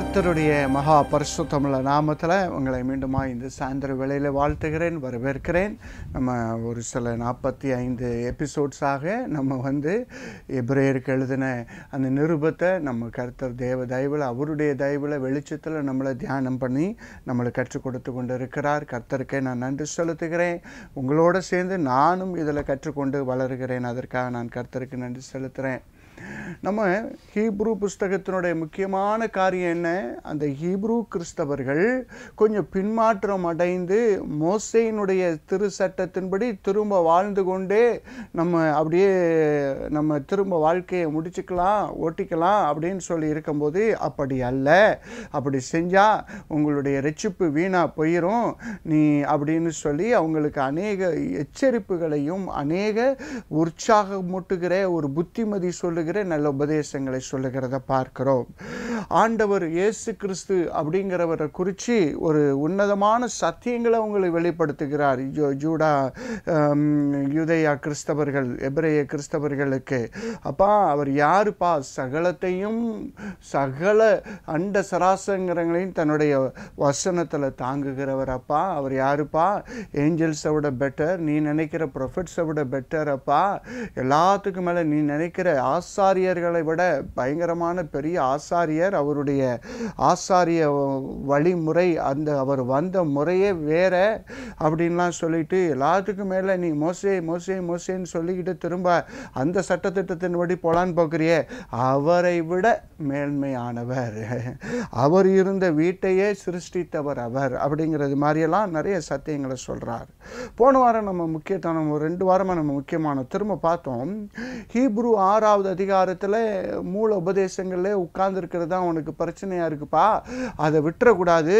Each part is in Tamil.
கர்த்தருடைய மகா பரிசுத்தமிழ நாமத்தில் உங்களை மீண்டுமா இந்த சாயந்தர வேலையில் வாழ்த்துகிறேன் வரவேற்கிறேன் நம்ம ஒரு சில நாற்பத்தி ஐந்து எபிசோட்ஸாக நம்ம வந்து எப்ரேயருக்கு எழுதின அந்த நிருபத்தை நம்ம கர்த்தர் தேவ தயவில் அவருடைய தயவில் வெளிச்சத்தில் நம்மளை தியானம் பண்ணி நம்மளை கற்றுக் கொடுத்து கொண்டு இருக்கிறார் கர்த்தருக்கே நான் நன்றி செலுத்துகிறேன் உங்களோடு சேர்ந்து நானும் இதில் கற்றுக்கொண்டு வளர்கிறேன் அதற்காக நான் கர்த்தருக்கு நன்றி செலுத்துகிறேன் நம்ம ஹீப்ரூ புஸ்தகத்தினுடைய முக்கியமான காரியம் என்ன அந்த ஹீப்ரூ கிறிஸ்தவர்கள் கொஞ்சம் பின்மாற்றம் அடைந்து மோசையினுடைய திரு சட்டத்தின்படி திரும்ப வாழ்ந்து கொண்டே நம்ம அப்படியே நம்ம திரும்ப வாழ்க்கையை முடிச்சுக்கலாம் ஓட்டிக்கலாம் அப்படின்னு சொல்லி இருக்கும்போது அப்படி அல்ல அப்படி செஞ்சால் உங்களுடைய ரட்சிப்பு வீணாக போயிடும் நீ அப்படின்னு சொல்லி அவங்களுக்கு அநேக எச்சரிப்புகளையும் அநேக உற்சாகமூட்டுகிற ஒரு புத்திமதி சொல்லுகிற சொல்லுகிற நல்ல உபதேசங்களை சொல்லுகிறத பார்க்கிறோம் ஆண்டவர் இயேசு கிறிஸ்து அப்படிங்கிறவரை குறித்து ஒரு உன்னதமான சத்தியங்களை அவங்களை வெளிப்படுத்துகிறார் ஜூடா யூதையா கிறிஸ்தவர்கள் எபிரேய கிறிஸ்தவர்களுக்கு அப்பா அவர் யாருப்பா சகலத்தையும் சகல அண்ட சராசங்கிறங்களையும் தன்னுடைய வசனத்தில் தாங்குகிறவர் அப்பா அவர் யாருப்பா ஏஞ்சல்ஸை விட பெட்டர் நீ நினைக்கிற ப்ரொஃபிட்ஸை விட பெட்டர் அப்பா எல்லாத்துக்கும் மேலே நீ நினைக்கிற ஆசா ஆசாரியர்களை விட பயங்கரமான பெரிய ஆசாரியர் அவருடைய ஆசாரிய வழிமுறை அந்த அவர் வந்த முறையே வேற அப்படின்லாம் சொல்லிட்டு எல்லாத்துக்கும் மேலே நீ மோசே மோசே மோசேன்னு சொல்லிக்கிட்டு திரும்ப அந்த சட்டத்திட்டத்தின்படி போலான்னு போக்குறிய அவரை விட மேன்மையானவர் அவர் இருந்த வீட்டையே சிருஷ்டித்தவர் அவர் அப்படிங்கிறது மாதிரியெல்லாம் நிறைய சத்தியங்களை சொல்கிறார் போன வாரம் நம்ம முக்கியத்தனம் ரெண்டு வாரமாக நம்ம முக்கியமான திரும்ப பார்த்தோம் ஹீப்ரு ஆறாவது அதிக அதிகாரத்தில் மூல உபதேசங்களே உட்கார்ந்துருக்கிறது தான் உனக்கு பிரச்சனையாக இருக்குப்பா அதை விட்டுறக்கூடாது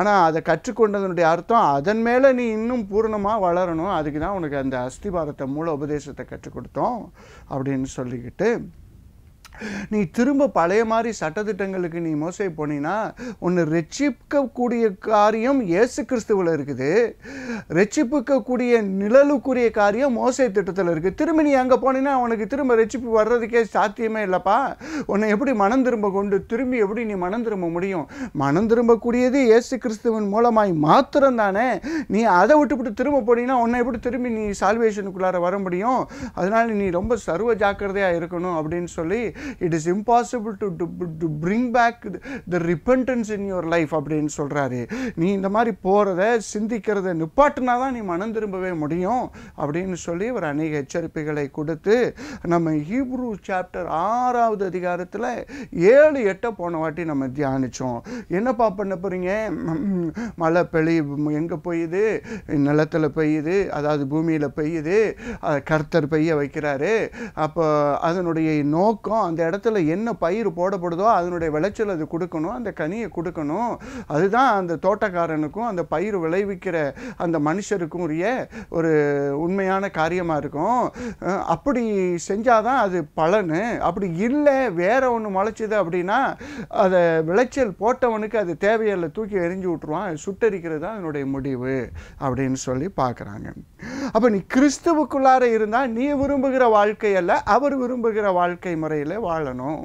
ஆனால் அதை கற்றுக்கொண்டதனுடைய அர்த்தம் அதன் மேலே நீ இன்னும் பூர்ணமாக வளரணும் அதுக்கு தான் உனக்கு அந்த அஸ்திபாரத்தை மூல உபதேசத்தை கற்றுக் கொடுத்தோம் அப்படின்னு சொல்லிக்கிட்டு நீ திரும்ப பழைய மாதிரி சட்டத்திட்டங்களுக்கு நீ மோசை போனீங்கன்னா ஒன்று ரட்சிக்கக்கூடிய காரியம் இயேசு கிறிஸ்துவில் இருக்குது ரட்சிப்புக்கக்கூடிய நிழலுக்குரிய காரியம் மோசை திட்டத்தில் இருக்குது திரும்ப நீ அங்கே போனீங்கன்னா உனக்கு திரும்ப ரட்சிப்பு வர்றதுக்கே சாத்தியமே இல்லைப்பா உன்னை எப்படி மனம் திரும்ப கொண்டு திரும்பி எப்படி நீ மனம் திரும்ப முடியும் மனம் திரும்பக்கூடியது இயேசு கிறிஸ்துவின் மூலமாய் மாத்திரம் தானே நீ அதை விட்டுவிட்டு திரும்ப போனீங்கன்னா உன்னை எப்படி திரும்பி நீ சால்வேஷனுக்குள்ளார வர முடியும் அதனால் நீ ரொம்ப சர்வ ஜாக்கிரதையாக இருக்கணும் அப்படின்னு சொல்லி it is impossible to to bring back the repentance in your life அப்படின்னு சொல்கிறாரு நீ இந்த மாதிரி போகிறத சிந்திக்கிறத நிப்பாட்டினா தான் நீ மனம் திரும்பவே முடியும் அப்படின்னு சொல்லி ஒரு அநேக எச்சரிப்புகளை கொடுத்து நம்ம ஹீப்ரூ சாப்டர் ஆறாவது அதிகாரத்தில் ஏழு எட்டை போன வாட்டி நம்ம தியானித்தோம் என்னப்பா பண்ண போகிறீங்க மழை பெளி எங்கே போயுது நிலத்தில் பெய்யுது அதாவது பூமியில் பெய்யுது கர்த்தர் பெய்ய வைக்கிறாரு அப்போ அதனுடைய நோக்கம் அந்த இடத்துல என்ன பயிர் போடப்படுதோ அதனுடைய விளைச்சல் அது கொடுக்கணும் அந்த கனியை கொடுக்கணும் அதுதான் அந்த தோட்டக்காரனுக்கும் அந்த பயிர் விளைவிக்கிற அந்த மனுஷருக்கும் உரிய ஒரு உண்மையான காரியமாக இருக்கும் அப்படி செஞ்சாதான் அது பலனு அப்படி இல்லை வேற ஒன்று முளைச்சிது அப்படின்னா அதை விளைச்சல் போட்டவனுக்கு அது தேவையில்லை தூக்கி எரிஞ்சு விட்ருவான் சுட்டரிக்கிறது தான் அதனுடைய முடிவு அப்படின்னு சொல்லி பார்க்குறாங்க அப்போ நீ கிறிஸ்துவுக்குள்ளார இருந்தால் நீ விரும்புகிற வாழ்க்கையல்ல அவர் விரும்புகிற வாழ்க்கை முறையில் வாழணும்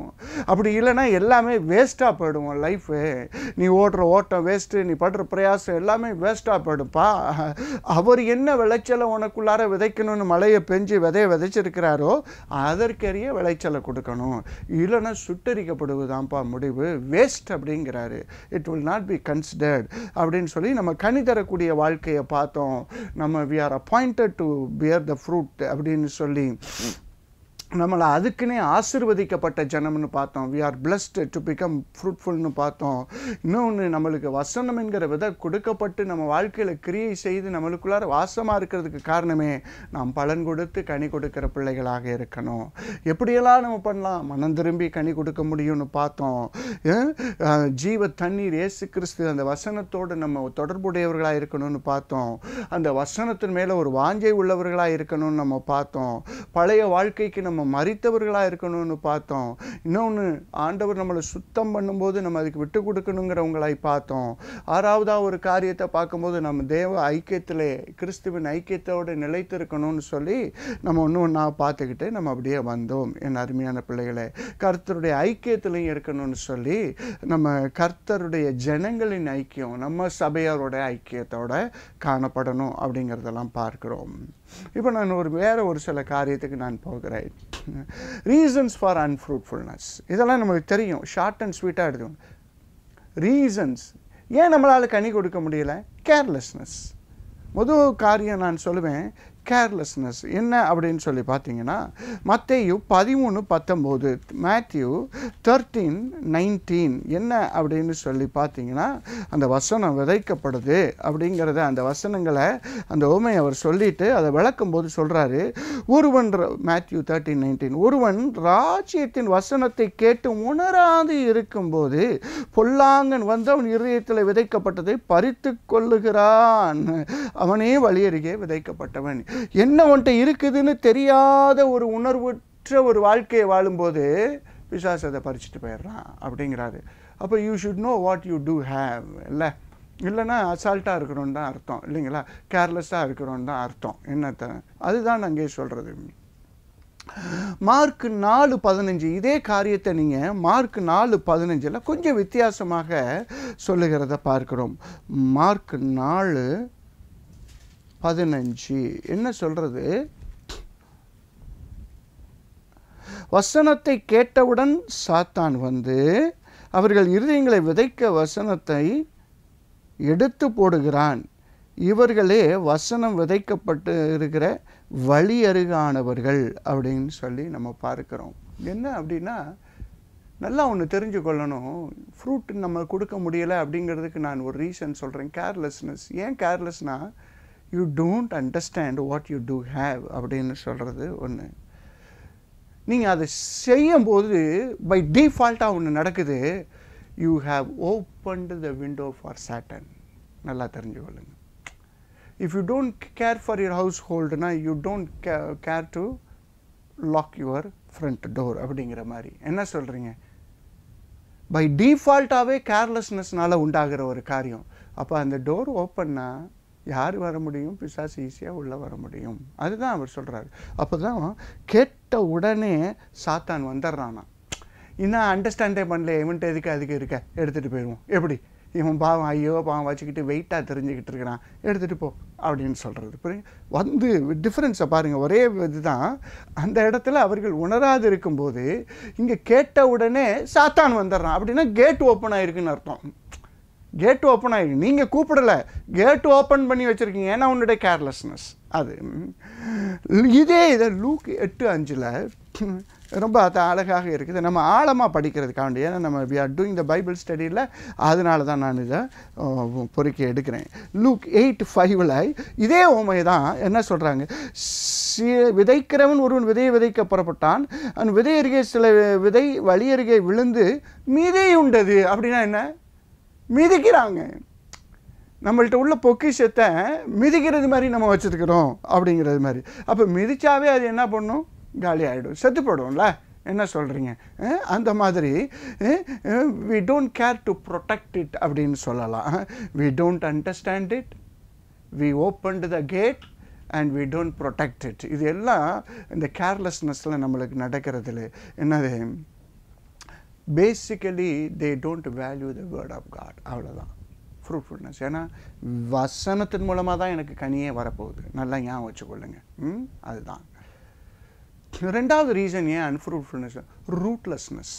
அப்படி இல்லைன்னா எல்லாமே வேஸ்ட்டாக போயிடும் உன் லைஃபு நீ ஓடுற ஓட்டம் வேஸ்ட்டு நீ படுற பிரயாசம் எல்லாமே வேஸ்ட்டாக போயிடும்ப்பா அவர் என்ன விளைச்சலை உனக்குள்ளார விதைக்கணும்னு மழையை பெஞ்சு விதைய விதைச்சிருக்கிறாரோ அதற்கரிய விளைச்சலை கொடுக்கணும் இல்லைன்னா சுட்டரிக்கப்படுவதுதான்ப்பா முடிவு வேஸ்ட் அப்படிங்கிறாரு it will not be considered அப்படின்னு சொல்லி நம்ம கனி தரக்கூடிய வாழ்க்கையை பார்த்தோம் நம்ம we are appointed to bear the fruit அப்படின்னு சொல்லி நம்மளை அதுக்குன்னே ஆசிர்வதிக்கப்பட்ட ஜனம்னு பார்த்தோம் we are blessed to become ஃப்ரூட்ஃபுல்னு பார்த்தோம் இன்னொன்று நம்மளுக்கு வசனம் என்கிற விதை கொடுக்கப்பட்டு நம்ம வாழ்க்கையில் கிரியை செய்து நம்மளுக்குள்ளார வாசமாக இருக்கிறதுக்கு காரணமே நாம் பலன் கொடுத்து கனி கொடுக்கிற பிள்ளைகளாக இருக்கணும் எப்படியெல்லாம் நம்ம பண்ணலாம் மனம் திரும்பி கனி கொடுக்க முடியும்னு பார்த்தோம் ஜீவ தண்ணீர் ஏசு கிறிஸ்து அந்த வசனத்தோடு நம்ம தொடர்புடையவர்களாக இருக்கணும்னு பார்த்தோம் அந்த வசனத்தின் மேலே ஒரு வாஞ்சை உள்ளவர்களாக இருக்கணும்னு நம்ம பார்த்தோம் பழைய வாழ்க்கைக்கு நம்ம நம்ம மறித்தவர்களாக இருக்கணும்னு பார்த்தோம் இன்னொன்று ஆண்டவர் நம்மளை சுத்தம் பண்ணும்போது நம்ம அதுக்கு விட்டு கொடுக்கணுங்கிறவங்களாய் பார்த்தோம் ஆறாவதாக ஒரு காரியத்தை பார்க்கும்போது நம்ம தேவ ஐக்கியத்தில் கிறிஸ்துவின் ஐக்கியத்தோடு நிலைத்திருக்கணும்னு சொல்லி நம்ம ஒன்று ஒன்றா பார்த்துக்கிட்டு நம்ம அப்படியே வந்தோம் என் அருமையான பிள்ளைகளை கர்த்தருடைய ஐக்கியத்திலையும் இருக்கணும்னு சொல்லி நம்ம கர்த்தருடைய ஜனங்களின் ஐக்கியம் நம்ம சபையாரோட ஐக்கியத்தோட காணப்படணும் அப்படிங்கிறதெல்லாம் பார்க்குறோம் இப்போ நான் ஒரு வேறு ஒரு சில காரியத்துக்கு நான் போகிறேன் ரீசன்ஸ் ஃபார் அன்ஃப்ரூட்ஃபுல்னஸ் இதெல்லாம் நமக்கு தெரியும் ஷார்ட் அண்ட் ஸ்வீட்டாக எடுத்துக்கணும் ரீசன்ஸ் ஏன் நம்மளால் கனி கொடுக்க முடியல கேர்லெஸ்னஸ் முதல் காரியம் நான் சொல்லுவேன் கேர்லெஸ்னஸ் என்ன அப்படின்னு சொல்லி பார்த்தீங்கன்னா மத்தேயு பதிமூணு பத்தொம்போது மேத்யூ தேர்ட்டீன் நைன்டீன் என்ன அப்படின்னு சொல்லி பார்த்தீங்கன்னா அந்த வசனம் விதைக்கப்படுது அப்படிங்கிறத அந்த வசனங்களை அந்த உமை அவர் சொல்லிட்டு அதை விளக்கும் போது சொல்கிறாரு ஒருவன் மேத்யூ தேர்ட்டீன் நைன்டீன் ஒருவன் ராஜ்யத்தின் வசனத்தை கேட்டு உணராது இருக்கும்போது பொல்லாங்கன் வந்து அவன் இருதயத்தில் விதைக்கப்பட்டதை பறித்து கொள்ளுகிறான் அவனே வழியருகே விதைக்கப்பட்டவன் என்ன ஒன்ட்ட இருக்குதுன்னு தெரியாத ஒரு உணர்வுற்ற ஒரு வாழ்க்கையை வாழும்போது பிசாஸ் அதை பறிச்சுட்டு போயிடுறான் அப்படிங்கிறாரு அப்போ you should know what you do have இல்லை இல்லைன்னா அசால்ட்டாக இருக்கிறோம் தான் அர்த்தம் இல்லைங்களா கேர்லெஸ்ஸாக இருக்கிறோம் தான் அர்த்தம் என்னத்தை அதுதான் அங்கே சொல்கிறது மார்க் நாலு பதினஞ்சு இதே காரியத்தை நீங்கள் மார்க் நாலு பதினஞ்சில் கொஞ்சம் வித்தியாசமாக சொல்லுகிறத பார்க்குறோம் மார்க் நாலு பதினஞ்சு என்ன சொல்றது வசனத்தை கேட்டவுடன் சாத்தான் வந்து அவர்கள் இருதயங்களை விதைக்க வசனத்தை எடுத்து போடுகிறான் இவர்களே வசனம் விதைக்கப்பட்டு இருக்கிற வழி அருகானவர்கள் அப்படின்னு சொல்லி நம்ம பார்க்குறோம் என்ன அப்படின்னா நல்லா ஒன்று தெரிஞ்சு கொள்ளணும் ஃப்ரூட் நம்ம கொடுக்க முடியலை அப்படிங்கிறதுக்கு நான் ஒரு ரீசன் சொல்கிறேன் கேர்லெஸ்னஸ் ஏன் கேர்லெஸ்னால் you don't understand what you do have அப்படின்னு சொல்கிறது ஒன்று நீங்கள் அதை செய்யும்போது பை டிஃபால்ட்டாக ஒன்று நடக்குது you have opened the window for Satan நல்லா தெரிஞ்சு கொள்ளுங்க if you don't care for your house ஹோல்டுனா யூ டோன்ட் கே care to lock your front door அப்படிங்கிற மாதிரி என்ன சொல்கிறீங்க பை டிஃபால்ட்டாகவே கேர்லெஸ்னஸ்னால் உண்டாகிற ஒரு காரியம் அப்போ அந்த டோர் ஓப்பன்னா யார் வர முடியும் பிசாசு ஈஸியாக உள்ளே வர முடியும் அதுதான் அவர் சொல்கிறாரு அப்போ தான் கேட்ட உடனே சாத்தான் வந்துடுறான் இன்னும் அண்டர்ஸ்டாண்டே பண்ணல இவன்ட்டு எதுக்கு அதுக்கு இருக்க எடுத்துகிட்டு போயிடுவோம் எப்படி இவன் பாவம் ஐயோ பாவம் வச்சுக்கிட்டு வெயிட்டாக தெரிஞ்சுக்கிட்டு இருக்கிறான் எடுத்துகிட்டு போ அப்படின்னு சொல்கிறது புரியுங்க வந்து டிஃப்ரென்ஸை பாருங்கள் ஒரே இது அந்த இடத்துல அவர்கள் உணராது இருக்கும்போது இங்கே கேட்ட உடனே சாத்தான் வந்துடுறான் அப்படின்னா கேட் ஓப்பன் ஆகிருக்குன்னு அர்த்தம் கேட் ஓப்பன் ஆகிடும் நீங்கள் கூப்பிடலை கேட் ஓப்பன் பண்ணி வச்சுருக்கீங்க ஏன்னா உன்னுடைய கேர்லெஸ்னஸ் அது இதே இதை லூக் எட்டு அஞ்சில் ரொம்ப அது அழகாக இருக்குது நம்ம ஆழமாக படிக்கிறதுக்காண்டி ஏன்னா நம்ம we are doing the Bible ஸ்டடியில் அதனால தான் நான் இதை பொறுக்கி எடுக்கிறேன் லூக் எயிட் ஃபைவ்ல இதே உண்மை தான் என்ன சொல்கிறாங்க விதைக்கிறவன் ஒருவன் விதையை விதைக்க புறப்பட்டான் அந்த விதை அருகே சில விதை வழி அருகே விழுந்து மீதே உண்டது அப்படின்னா என்ன மிதிக்கிறாங்க நம்மள்கிட்ட உள்ள பொக்கிஷத்தை மிதிக்கிறது மாதிரி நம்ம வச்சுருக்கிறோம் அப்படிங்கிறது மாதிரி அப்போ மிதித்தாவே அது என்ன பண்ணும் காலி ஆகிடும் செத்து என்ன சொல்கிறீங்க அந்த மாதிரி we don't care to protect it அப்படின்னு சொல்லலாம் we don't understand it we open the gate and we don't protect it இது எல்லாம் இந்த கேர்லெஸ்னஸில் நம்மளுக்கு நடக்கிறதுல என்னது basically they don't value the word of God அவ்வளோதான் ஃப்ரூட்ஃபுல்னஸ் ஏன்னா வசனத்தின் மூலமாக தான் எனக்கு கனியே வரப்போகுது நல்லா ஞாபகம் வச்சுக்கொள்ளுங்க ம் அதுதான் ரெண்டாவது ரீசன் ஏன் அன்ஃப்ரூட்ஃபுல்னஸ் ரூட்லெஸ்னஸ்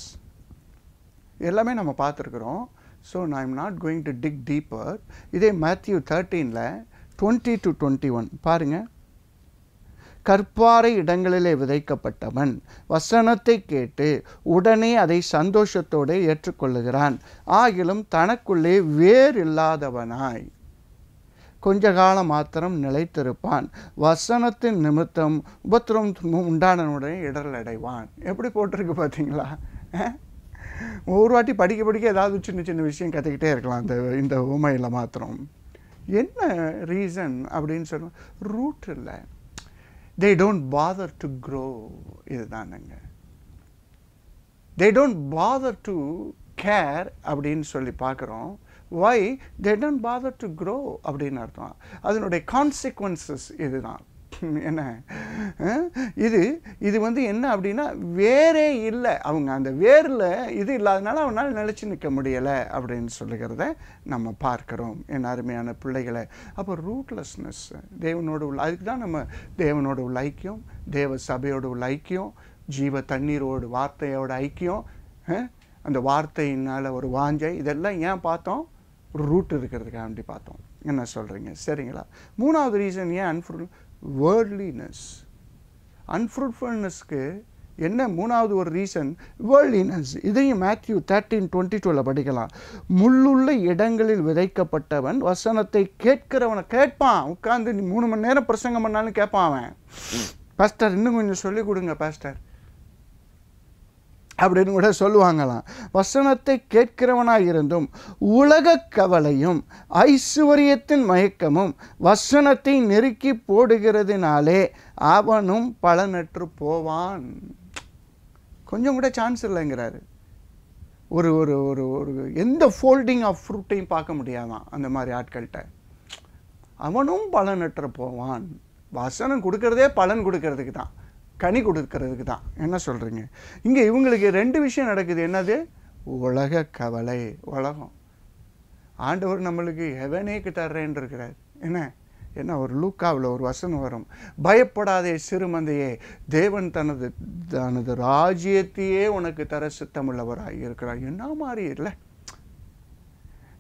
எல்லாமே நம்ம பார்த்துருக்குறோம் ஸோ நான் I'm not going to dig deeper இதே மேத்யூ தேர்ட்டீனில் டுவெண்ட்டி டு டுவெண்ட்டி ஒன் பாருங்கள் கற்பாறை இடங்களிலே விதைக்கப்பட்டவன் வசனத்தை கேட்டு உடனே அதை சந்தோஷத்தோடு ஏற்றுக்கொள்ளுகிறான் ஆகிலும் தனக்குள்ளே வேறில்லாதவனாய் கொஞ்ச காலம் மாத்திரம் நிலைத்திருப்பான் வசனத்தின் நிமித்தம் உபத்திரம் உண்டானனுடைய இடரல் அடைவான் எப்படி போட்டிருக்கு பார்த்தீங்களா ஒவ்வொரு வாட்டி படிக்க படிக்க ஏதாவது சின்ன சின்ன விஷயம் கற்றுக்கிட்டே இருக்கலாம் அந்த இந்த உமையில் மாத்திரம் என்ன ரீசன் அப்படின்னு சொல்லுவோம் ரூட் இல்லை they don't bother to grow இதுதானுங்க they don't bother to care அப்படின்னு சொல்லி பார்க்குறோம் why they don't bother to grow அப்படின்னு அர்த்தம் அதனுடைய கான்சிக்வன்சஸ் இதுதான் என்ன இது இது வந்து என்ன அப்படின்னா வேறே இல்லை அவங்க அந்த வேரில் இது இல்லாதனால அவனால் நினச்சி நிற்க முடியலை அப்படின்னு சொல்லுகிறத நம்ம பார்க்குறோம் என் அருமையான பிள்ளைகளை அப்போ ரூட்லெஸ்னஸ் தேவனோட உள்ள அதுக்கு தான் நம்ம தேவனோட உள்ள ஐக்கியம் தேவ சபையோட உள்ள ஐக்கியம் ஜீவ தண்ணீரோட வார்த்தையோட ஐக்கியம் அந்த வார்த்தையினால் ஒரு வாஞ்சை இதெல்லாம் ஏன் பார்த்தோம் ரூட் இருக்கிறதுக்காக வேண்டி பார்த்தோம் என்ன சொல்கிறீங்க சரிங்களா மூணாவது ரீசன் ஏன் அன்ஃபுல் வேர்ட்லினஸ் அன்ஃப்ரூட்ஃபுல்னஸ்க்கு என்ன மூணாவது ஒரு ரீசன் வேர்ல்டினஸ் இதையும் மேத்யூ தேர்ட்டீன் டுவெண்ட்டி டூவில் படிக்கலாம் முள்ளுள்ள இடங்களில் விதைக்கப்பட்டவன் வசனத்தை கேட்கிறவனை கேட்பான் உட்காந்து நீ மூணு மணி நேரம் பிரசங்கம் பண்ணாலும் கேட்பான் அவன் பாஸ்டர் இன்னும் கொஞ்சம் சொல்லிக் கொடுங்க பாஸ்டர் அப்படின்னு கூட சொல்லுவாங்களாம் வசனத்தை கேட்கிறவனாக இருந்தும் உலக கவலையும் ஐஸ்வர்யத்தின் மயக்கமும் வசனத்தை நெருக்கி போடுகிறதுனாலே அவனும் பலனற்று போவான் கொஞ்சம் கூட சான்ஸ் இல்லைங்கிறாரு ஒரு ஒரு ஒரு ஒரு எந்த ஃபோல்டிங் ஆஃப் ஃப்ரூட்டையும் பார்க்க முடியாதான் அந்த மாதிரி ஆட்கள்கிட்ட அவனும் பலனற்ற போவான் வசனம் கொடுக்கறதே பலன் கொடுக்கறதுக்கு தான் கனி கொடுக்கறதுக்கு தான் என்ன சொல்கிறீங்க இங்கே இவங்களுக்கு ரெண்டு விஷயம் நடக்குது என்னது உலக கவலை உலகம் ஆண்டவர் நம்மளுக்கு எவனே தர்றேன் இருக்கிறார் என்ன என்ன ஒரு லூக்காவில் ஒரு வசனம் வரும் பயப்படாதே சிறுமந்தையே தேவன் தனது தனது ராஜ்யத்தையே உனக்கு தர சித்தமுள்ளவராக இருக்கிறார் என்ன மாதிரி இல்லை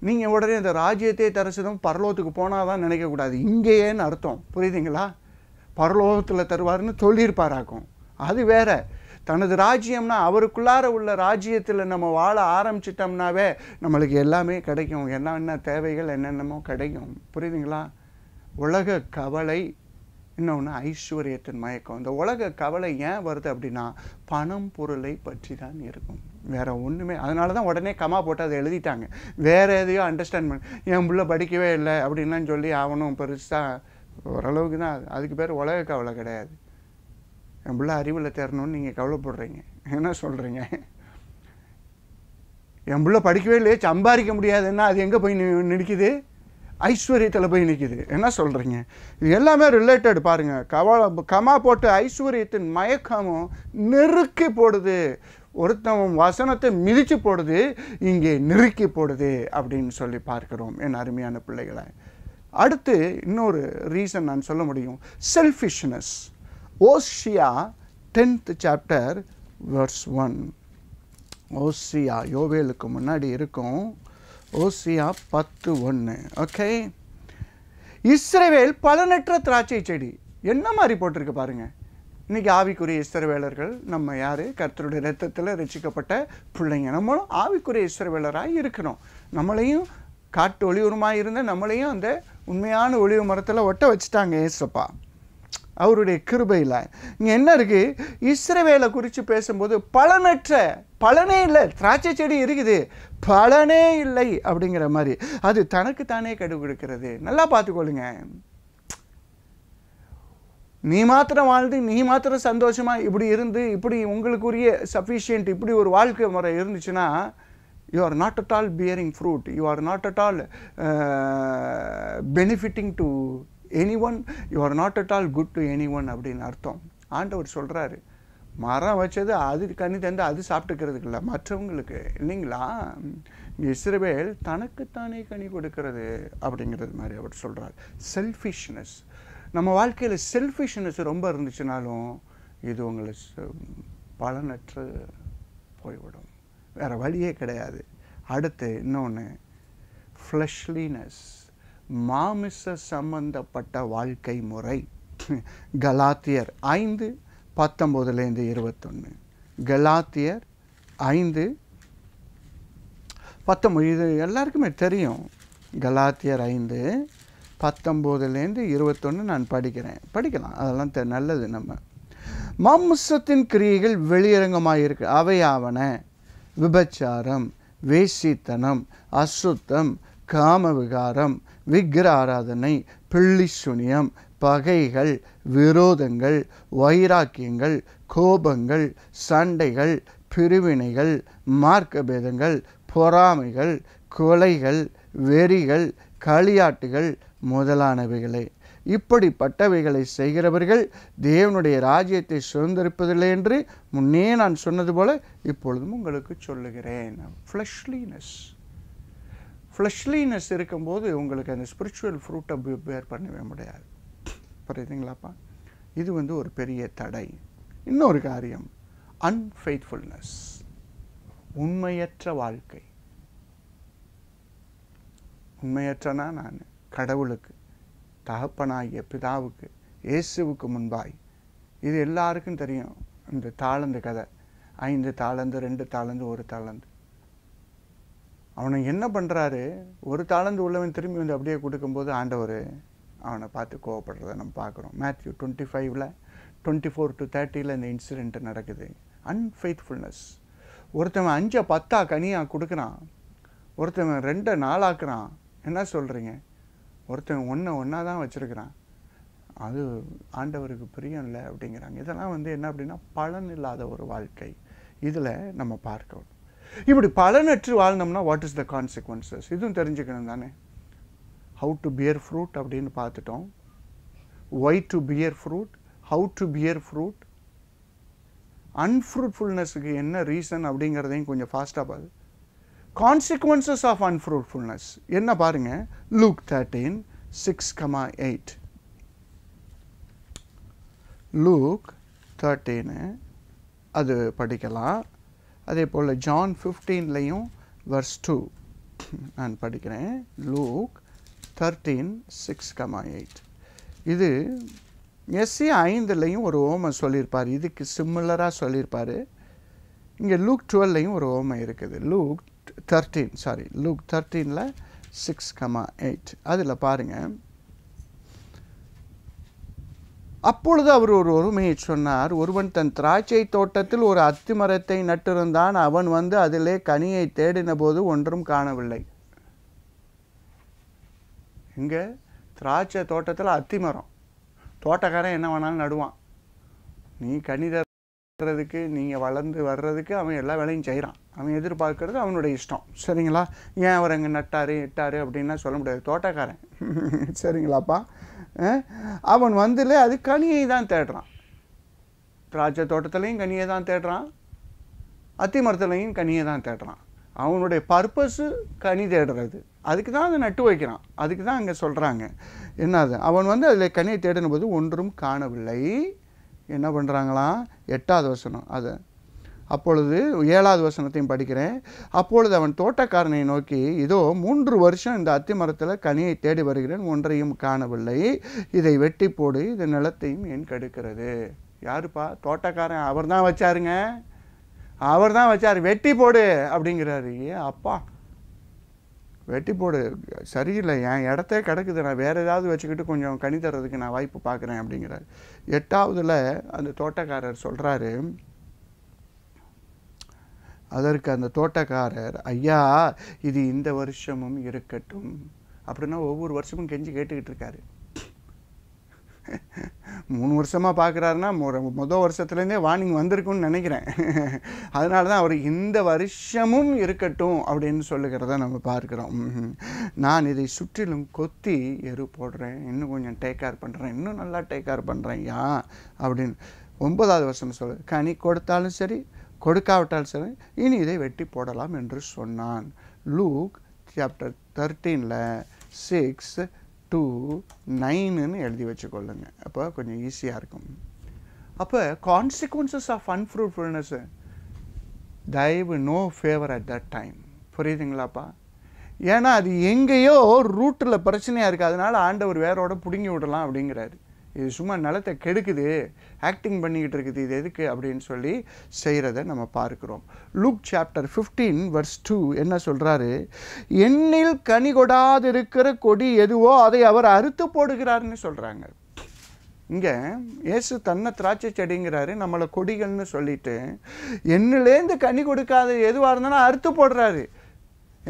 நீங்கள் உடனே இந்த ராஜ்யத்தையே தர சித்தம் பரலோத்துக்கு போனால் தான் நினைக்கக்கூடாது இங்கேயேன்னு அர்த்தம் புரியுதுங்களா பரலோகத்தில் தருவார்னு சொல்லியிருப்பாராக்கும் அது வேற தனது ராஜ்யம்னா அவருக்குள்ளார உள்ள ராஜ்யத்தில் நம்ம வாழ ஆரம்பிச்சிட்டோம்னாவே நம்மளுக்கு எல்லாமே கிடைக்கும் என்னென்ன தேவைகள் என்னென்னமோ கிடைக்கும் புரியுதுங்களா உலக கவலை இன்னொன்று ஐஸ்வர்யத்தின் மயக்கம் இந்த உலக கவலை ஏன் வருது அப்படின்னா பணம் பொருளை பற்றி தான் இருக்கும் வேறு ஒன்றுமே அதனால தான் உடனே கமா போட்டு அதை எழுதிட்டாங்க வேறு எதையோ அண்டர்ஸ்டாண்ட் பண்ண என் பிள்ளை படிக்கவே இல்லை அப்படின்லாம் சொல்லி அவனும் பெருசாக ஓரளவுக்கு தான் அதுக்கு பேர் உலக கவலை கிடையாது என் பிள்ளை அறிவில் தேரணும்னு நீங்கள் கவலைப்படுறீங்க என்ன சொல்கிறீங்க என் பிள்ளை படிக்கவே இல்லையே சம்பாதிக்க முடியாதுன்னா அது எங்கே போய் நிற்கிது ஐஸ்வர்யத்தில் போய் நிற்கிது என்ன சொல்கிறீங்க இது எல்லாமே ரிலேட்டட் பாருங்கள் கவலை கமா போட்டு ஐஸ்வர்யத்தின் மயக்கமும் நெருக்கி போடுது ஒருத்தவன் வசனத்தை மிதித்து போடுது இங்கே நெருக்கி போடுது அப்படின்னு சொல்லி பார்க்கிறோம் என் அருமையான பிள்ளைகளை அடுத்து இன்னொரு ரீசன் நான் சொல்ல முடியும் selfishness Hosea tenth chapter verse one Hosea யோவேலுக்கு முன்னாடி இருக்கும் ஓசியா பத்து ஒன்று ஓகே இஸ்ரேவேல் பலனற்ற திராட்சை செடி என்ன மாதிரி போட்டிருக்கு பாருங்கள் இன்றைக்கி ஆவிக்குரிய இஸ்ரவேலர்கள் நம்ம யார் கர்த்தருடைய ரத்தத்தில் ரசிக்கப்பட்ட பிள்ளைங்க நம்மளும் ஆவிக்குரிய இஸ்ரவேலராக இருக்கணும் நம்மளையும் காட்டு ஒளியுரமாக இருந்த நம்மளையும் அந்த உண்மையான ஒளிவு மரத்தில் ஒட்ட வச்சுட்டாங்க ஏசப்பா அவருடைய கிருபையில் இங்கே என்ன இருக்குது இஸ்ரவேலை குறித்து பேசும்போது பலனற்ற பலனே இல்லை திராட்சை செடி இருக்குது பலனே இல்லை அப்படிங்கிற மாதிரி அது தனக்கு தானே கடு கொடுக்கிறது நல்லா பார்த்துக்கொள்ளுங்க நீ மாத்திரம் வாழ்ந்து நீ மாத்திரம் சந்தோஷமாக இப்படி இருந்து இப்படி உங்களுக்குரிய சஃபிஷியன்ட் இப்படி ஒரு வாழ்க்கை முறை இருந்துச்சுன்னா you are not at all bearing fruit you are not at all benefiting uh, anyone you are not at all good to anyone அப்படின்னு அர்த்தம் ஆண்டவர் சொல்கிறாரு மரம் வச்சது அது கண்ணி தந்து அது சாப்பிட்டுக்கிறதுக்கு இல்லை மற்றவங்களுக்கு இல்லைங்களா இஸ்ரவேல் தனக்குத்தானே கனி கொடுக்கிறது அப்படிங்கிறது மாதிரி அவர் சொல்கிறார் செல்ஃபிஷ்னஸ் நம்ம வாழ்க்கையில் செல்ஃபிஷ்னஸ் ரொம்ப இருந்துச்சுனாலும் இது உங்களை பலனற்று போய்விடும் வேறு வழியே கிடையாது அடுத்து இன்னொன்று ஃப்ளஷ்லினஸ் மாமிச சம்பந்தப்பட்ட வாழ்க்கை முறை கலாத்தியர் ஐந்து பத்தொம்போதுலேருந்து இருபத்தொன்று கலாத்தியர் ஐந்து பத்தொம்பது இது எல்லாருக்குமே தெரியும் கலாத்தியர் ஐந்து பத்தொம்போதுலேருந்து இருபத்தொன்று நான் படிக்கிறேன் படிக்கலாம் அதெல்லாம் நல்லது நம்ம மாமிசத்தின் கிரியைகள் வெளியரங்கமாக இருக்கு அவையாவன விபச்சாரம் வேசித்தனம் அசுத்தம் காம விகாரம் பிள்ளி பிள்ளிசுனியம் பகைகள் விரோதங்கள் வைராக்கியங்கள் கோபங்கள் சண்டைகள் பிரிவினைகள் மார்க்கபேதங்கள் பொறாமைகள் கொலைகள் வெறிகள் களியாட்டுகள் முதலானவைகளே இப்படிப்பட்டவைகளை செய்கிறவர்கள் தேவனுடைய ராஜ்யத்தை சுதந்திரிப்பதில்லை என்று முன்னே நான் சொன்னது போல இப்பொழுதும் உங்களுக்கு சொல்லுகிறேன் ஃப்ளஷ்லினஸ் ஃப்ளஷ்லினஸ் இருக்கும்போது உங்களுக்கு அந்த ஸ்பிரிச்சுவல் ஃப்ரூட்டை பேர் பண்ணவே முடியாது புரியுதுங்களாப்பா இது வந்து ஒரு பெரிய தடை இன்னொரு காரியம் அன்ஃபெய்த்ஃபுல்னஸ் உண்மையற்ற வாழ்க்கை உண்மையற்றனா நான் கடவுளுக்கு தகப்பனாகிய பிதாவுக்கு இயேசுவுக்கு முன்பாய் இது எல்லாருக்கும் தெரியும் இந்த தாளந்து கதை ஐந்து தாளந்து ரெண்டு தாளந்து ஒரு தாளந்து அவனை என்ன பண்ணுறாரு ஒரு தாளந்து உள்ளவன் திரும்பி வந்து அப்படியே கொடுக்கும்போது ஆண்டவர் அவனை பார்த்து கோவப்படுறத நம்ம பார்க்குறோம் மேத்யூ டுவெண்ட்டி ஃபைவ்ல டுவெண்ட்டி ஃபோர் டு தேர்ட்டியில் இந்த இன்சிடெண்ட் நடக்குது அன்ஃபெய்த்ஃபுல்னஸ் ஒருத்தவன் அஞ்சை பத்தா கனியாக கொடுக்குறான் ஒருத்தவன் ரெண்டை நாளாக்குறான் என்ன சொல்கிறீங்க ஒருத்தன் ஒன்றை ஒன்றா தான் வச்சுருக்கிறான் அது ஆண்டவருக்கு பிரியம் இல்லை அப்படிங்கிறாங்க இதெல்லாம் வந்து என்ன அப்படின்னா பலன் இல்லாத ஒரு வாழ்க்கை இதில் நம்ம பார்க்கணும் இப்படி பலனற்று வாழ்ந்தோம்னா வாட் இஸ் த கான்சிக்வன்சஸ் இதுவும் தெரிஞ்சுக்கணும் தானே ஹவு டு பியர் ஃப்ரூட் அப்படின்னு பார்த்துட்டோம் why to bear fruit how to bear fruit அன்ஃப்ரூட்ஃபுல்னஸுக்கு என்ன ரீசன் அப்படிங்கிறதையும் கொஞ்சம் ஃபாஸ்ட்டாக பார்த்து கான்சிக்வன்சஸ் ஆஃப் அன்ஃப்ரூட்ஃபுல்னஸ் என்ன பாருங்கள் Luke thirteen six comma eight Luke தேர்ட்டீனு அது படிக்கலாம் அதே போல் ஜான் ஃபிஃப்டீன்லேயும் வர்ஸ் டூ நான் படிக்கிறேன் Luke thirteen six comma eight இது எஸ்சி ஐந்துலேயும் ஒரு ஓமை சொல்லியிருப்பார் இதுக்கு சிம்மிலராக சொல்லியிருப்பார் இங்கே லூக் டுவெல்லையும் ஒரு ஓமை இருக்குது லூக் தேர்ட்டீன் சாரி லூக் தேர்ட்டீனில் சிக்ஸ் கமா எயிட் அதில் பாருங்கள் அப்பொழுது அவர் ஒரு ஒருமையை சொன்னார் ஒருவன் தன் திராட்சை தோட்டத்தில் ஒரு அத்தி மரத்தை நட்டிருந்தான் அவன் வந்து அதிலே கனியை தேடின போது ஒன்றும் காணவில்லை இங்கே திராட்சை தோட்டத்தில் அத்தி மரம் தோட்டக்காரன் என்ன வேணாலும் நடுவான் நீ கனிதர் வளர்த்துறதுக்கு நீங்கள் வளர்ந்து வர்றதுக்கு அவன் எல்லா வேலையும் செய்கிறான் அவன் எதிர்பார்க்கறது அவனுடைய இஷ்டம் சரிங்களா ஏன் அவர் அங்கே நட்டார் இட்டார் அப்படின்னா சொல்ல முடியாது தோட்டக்காரன் சரிங்களாப்பா அவன் வந்துல அது கனியை தான் தேடுறான் திராட்சை தோட்டத்துலேயும் கனியை தான் தேடுறான் அத்தி மரத்துலேயும் கனியை தான் தேடுறான் அவனுடைய பர்பஸு கனி தேடுறது அதுக்கு தான் அதை நட்டு வைக்கிறான் அதுக்கு தான் அங்கே சொல்கிறாங்க என்னது அவன் வந்து அதில் கனியை தேடின போது ஒன்றும் காணவில்லை என்ன பண்ணுறாங்களாம் எட்டாவது வசனம் அதை அப்பொழுது ஏழாவது வசனத்தையும் படிக்கிறேன் அப்பொழுது அவன் தோட்டக்காரனை நோக்கி இதோ மூன்று வருஷம் இந்த அத்தி மரத்தில் கனியை தேடி வருகிறேன் ஒன்றையும் காணவில்லை இதை வெட்டி போடு இது நிலத்தையும் என் கெடுக்கிறது யாருப்பா தோட்டக்காரன் அவர் தான் வச்சாருங்க அவர் தான் வச்சார் வெட்டி போடு அப்படிங்கிறாரு அப்பா வெட்டி போடு சரியில்லை என் இடத்தே கிடக்குது நான் வேறு ஏதாவது வச்சுக்கிட்டு கொஞ்சம் கனி தர்றதுக்கு நான் வாய்ப்பு பார்க்குறேன் அப்படிங்கிறார் எட்டாவதில் அந்த தோட்டக்காரர் சொல்கிறாரு அதற்கு அந்த தோட்டக்காரர் ஐயா இது இந்த வருஷமும் இருக்கட்டும் அப்படின்னா ஒவ்வொரு வருஷமும் கெஞ்சி கேட்டுக்கிட்டு இருக்காரு மூணு வருஷமாக பார்க்குறாருன்னா மொதல் வருஷத்துலேருந்தே வார்னிங் வந்திருக்குன்னு நினைக்கிறேன் அதனால தான் அவர் இந்த வருஷமும் இருக்கட்டும் அப்படின்னு சொல்லுகிறத நம்ம பார்க்குறோம் நான் இதை சுற்றிலும் கொத்தி எரு போடுறேன் இன்னும் கொஞ்சம் டேக் கேர் பண்ணுறேன் இன்னும் நல்லா டேக் கேர் பண்ணுறேன் யா அப்படின்னு ஒன்பதாவது வருஷம் சொல்லு கனி கொடுத்தாலும் சரி கொடுக்காவிட்டாலும் சரி இனி இதை வெட்டி போடலாம் என்று சொன்னான் லூக் சாப்டர் தேர்ட்டீனில் சிக்ஸ் டூ நைனுன்னு எழுதி வச்சுக்கொள்ளுங்க அப்போ கொஞ்சம் ஈஸியாக இருக்கும் அப்போ கான்சிக்வன்சஸ் ஆஃப் அன்ஃப்ரூட்ஃபுல்னஸ் தயவு no favour at that time புரியுதுங்களாப்பா ஏன்னா அது எங்கேயோ ரூட்டில் பிரச்சனையாக இருக்குது அதனால் ஆண்டவர் வேறோட பிடுங்கி விடலாம் அப்படிங்கிறாரு இது சும்மா நிலத்தை கெடுக்குது ஆக்டிங் பண்ணிக்கிட்டு இருக்குது இது எதுக்கு அப்படின்னு சொல்லி செய்கிறத நம்ம பார்க்குறோம் Luke chapter fifteen verse two என்ன சொல்கிறாரு எண்ணில் கனி கொடாதிருக்கிற கொடி எதுவோ அதை அவர் அறுத்து போடுகிறார்னு சொல்கிறாங்க இங்கே இயேசு தன்னை திராட்சை செடிங்கிறாரு நம்மளை கொடிகள்னு சொல்லிட்டு என்னிலேருந்து கனி கொடுக்காத எதுவாக இருந்தாலும் அறுத்து போடுறாரு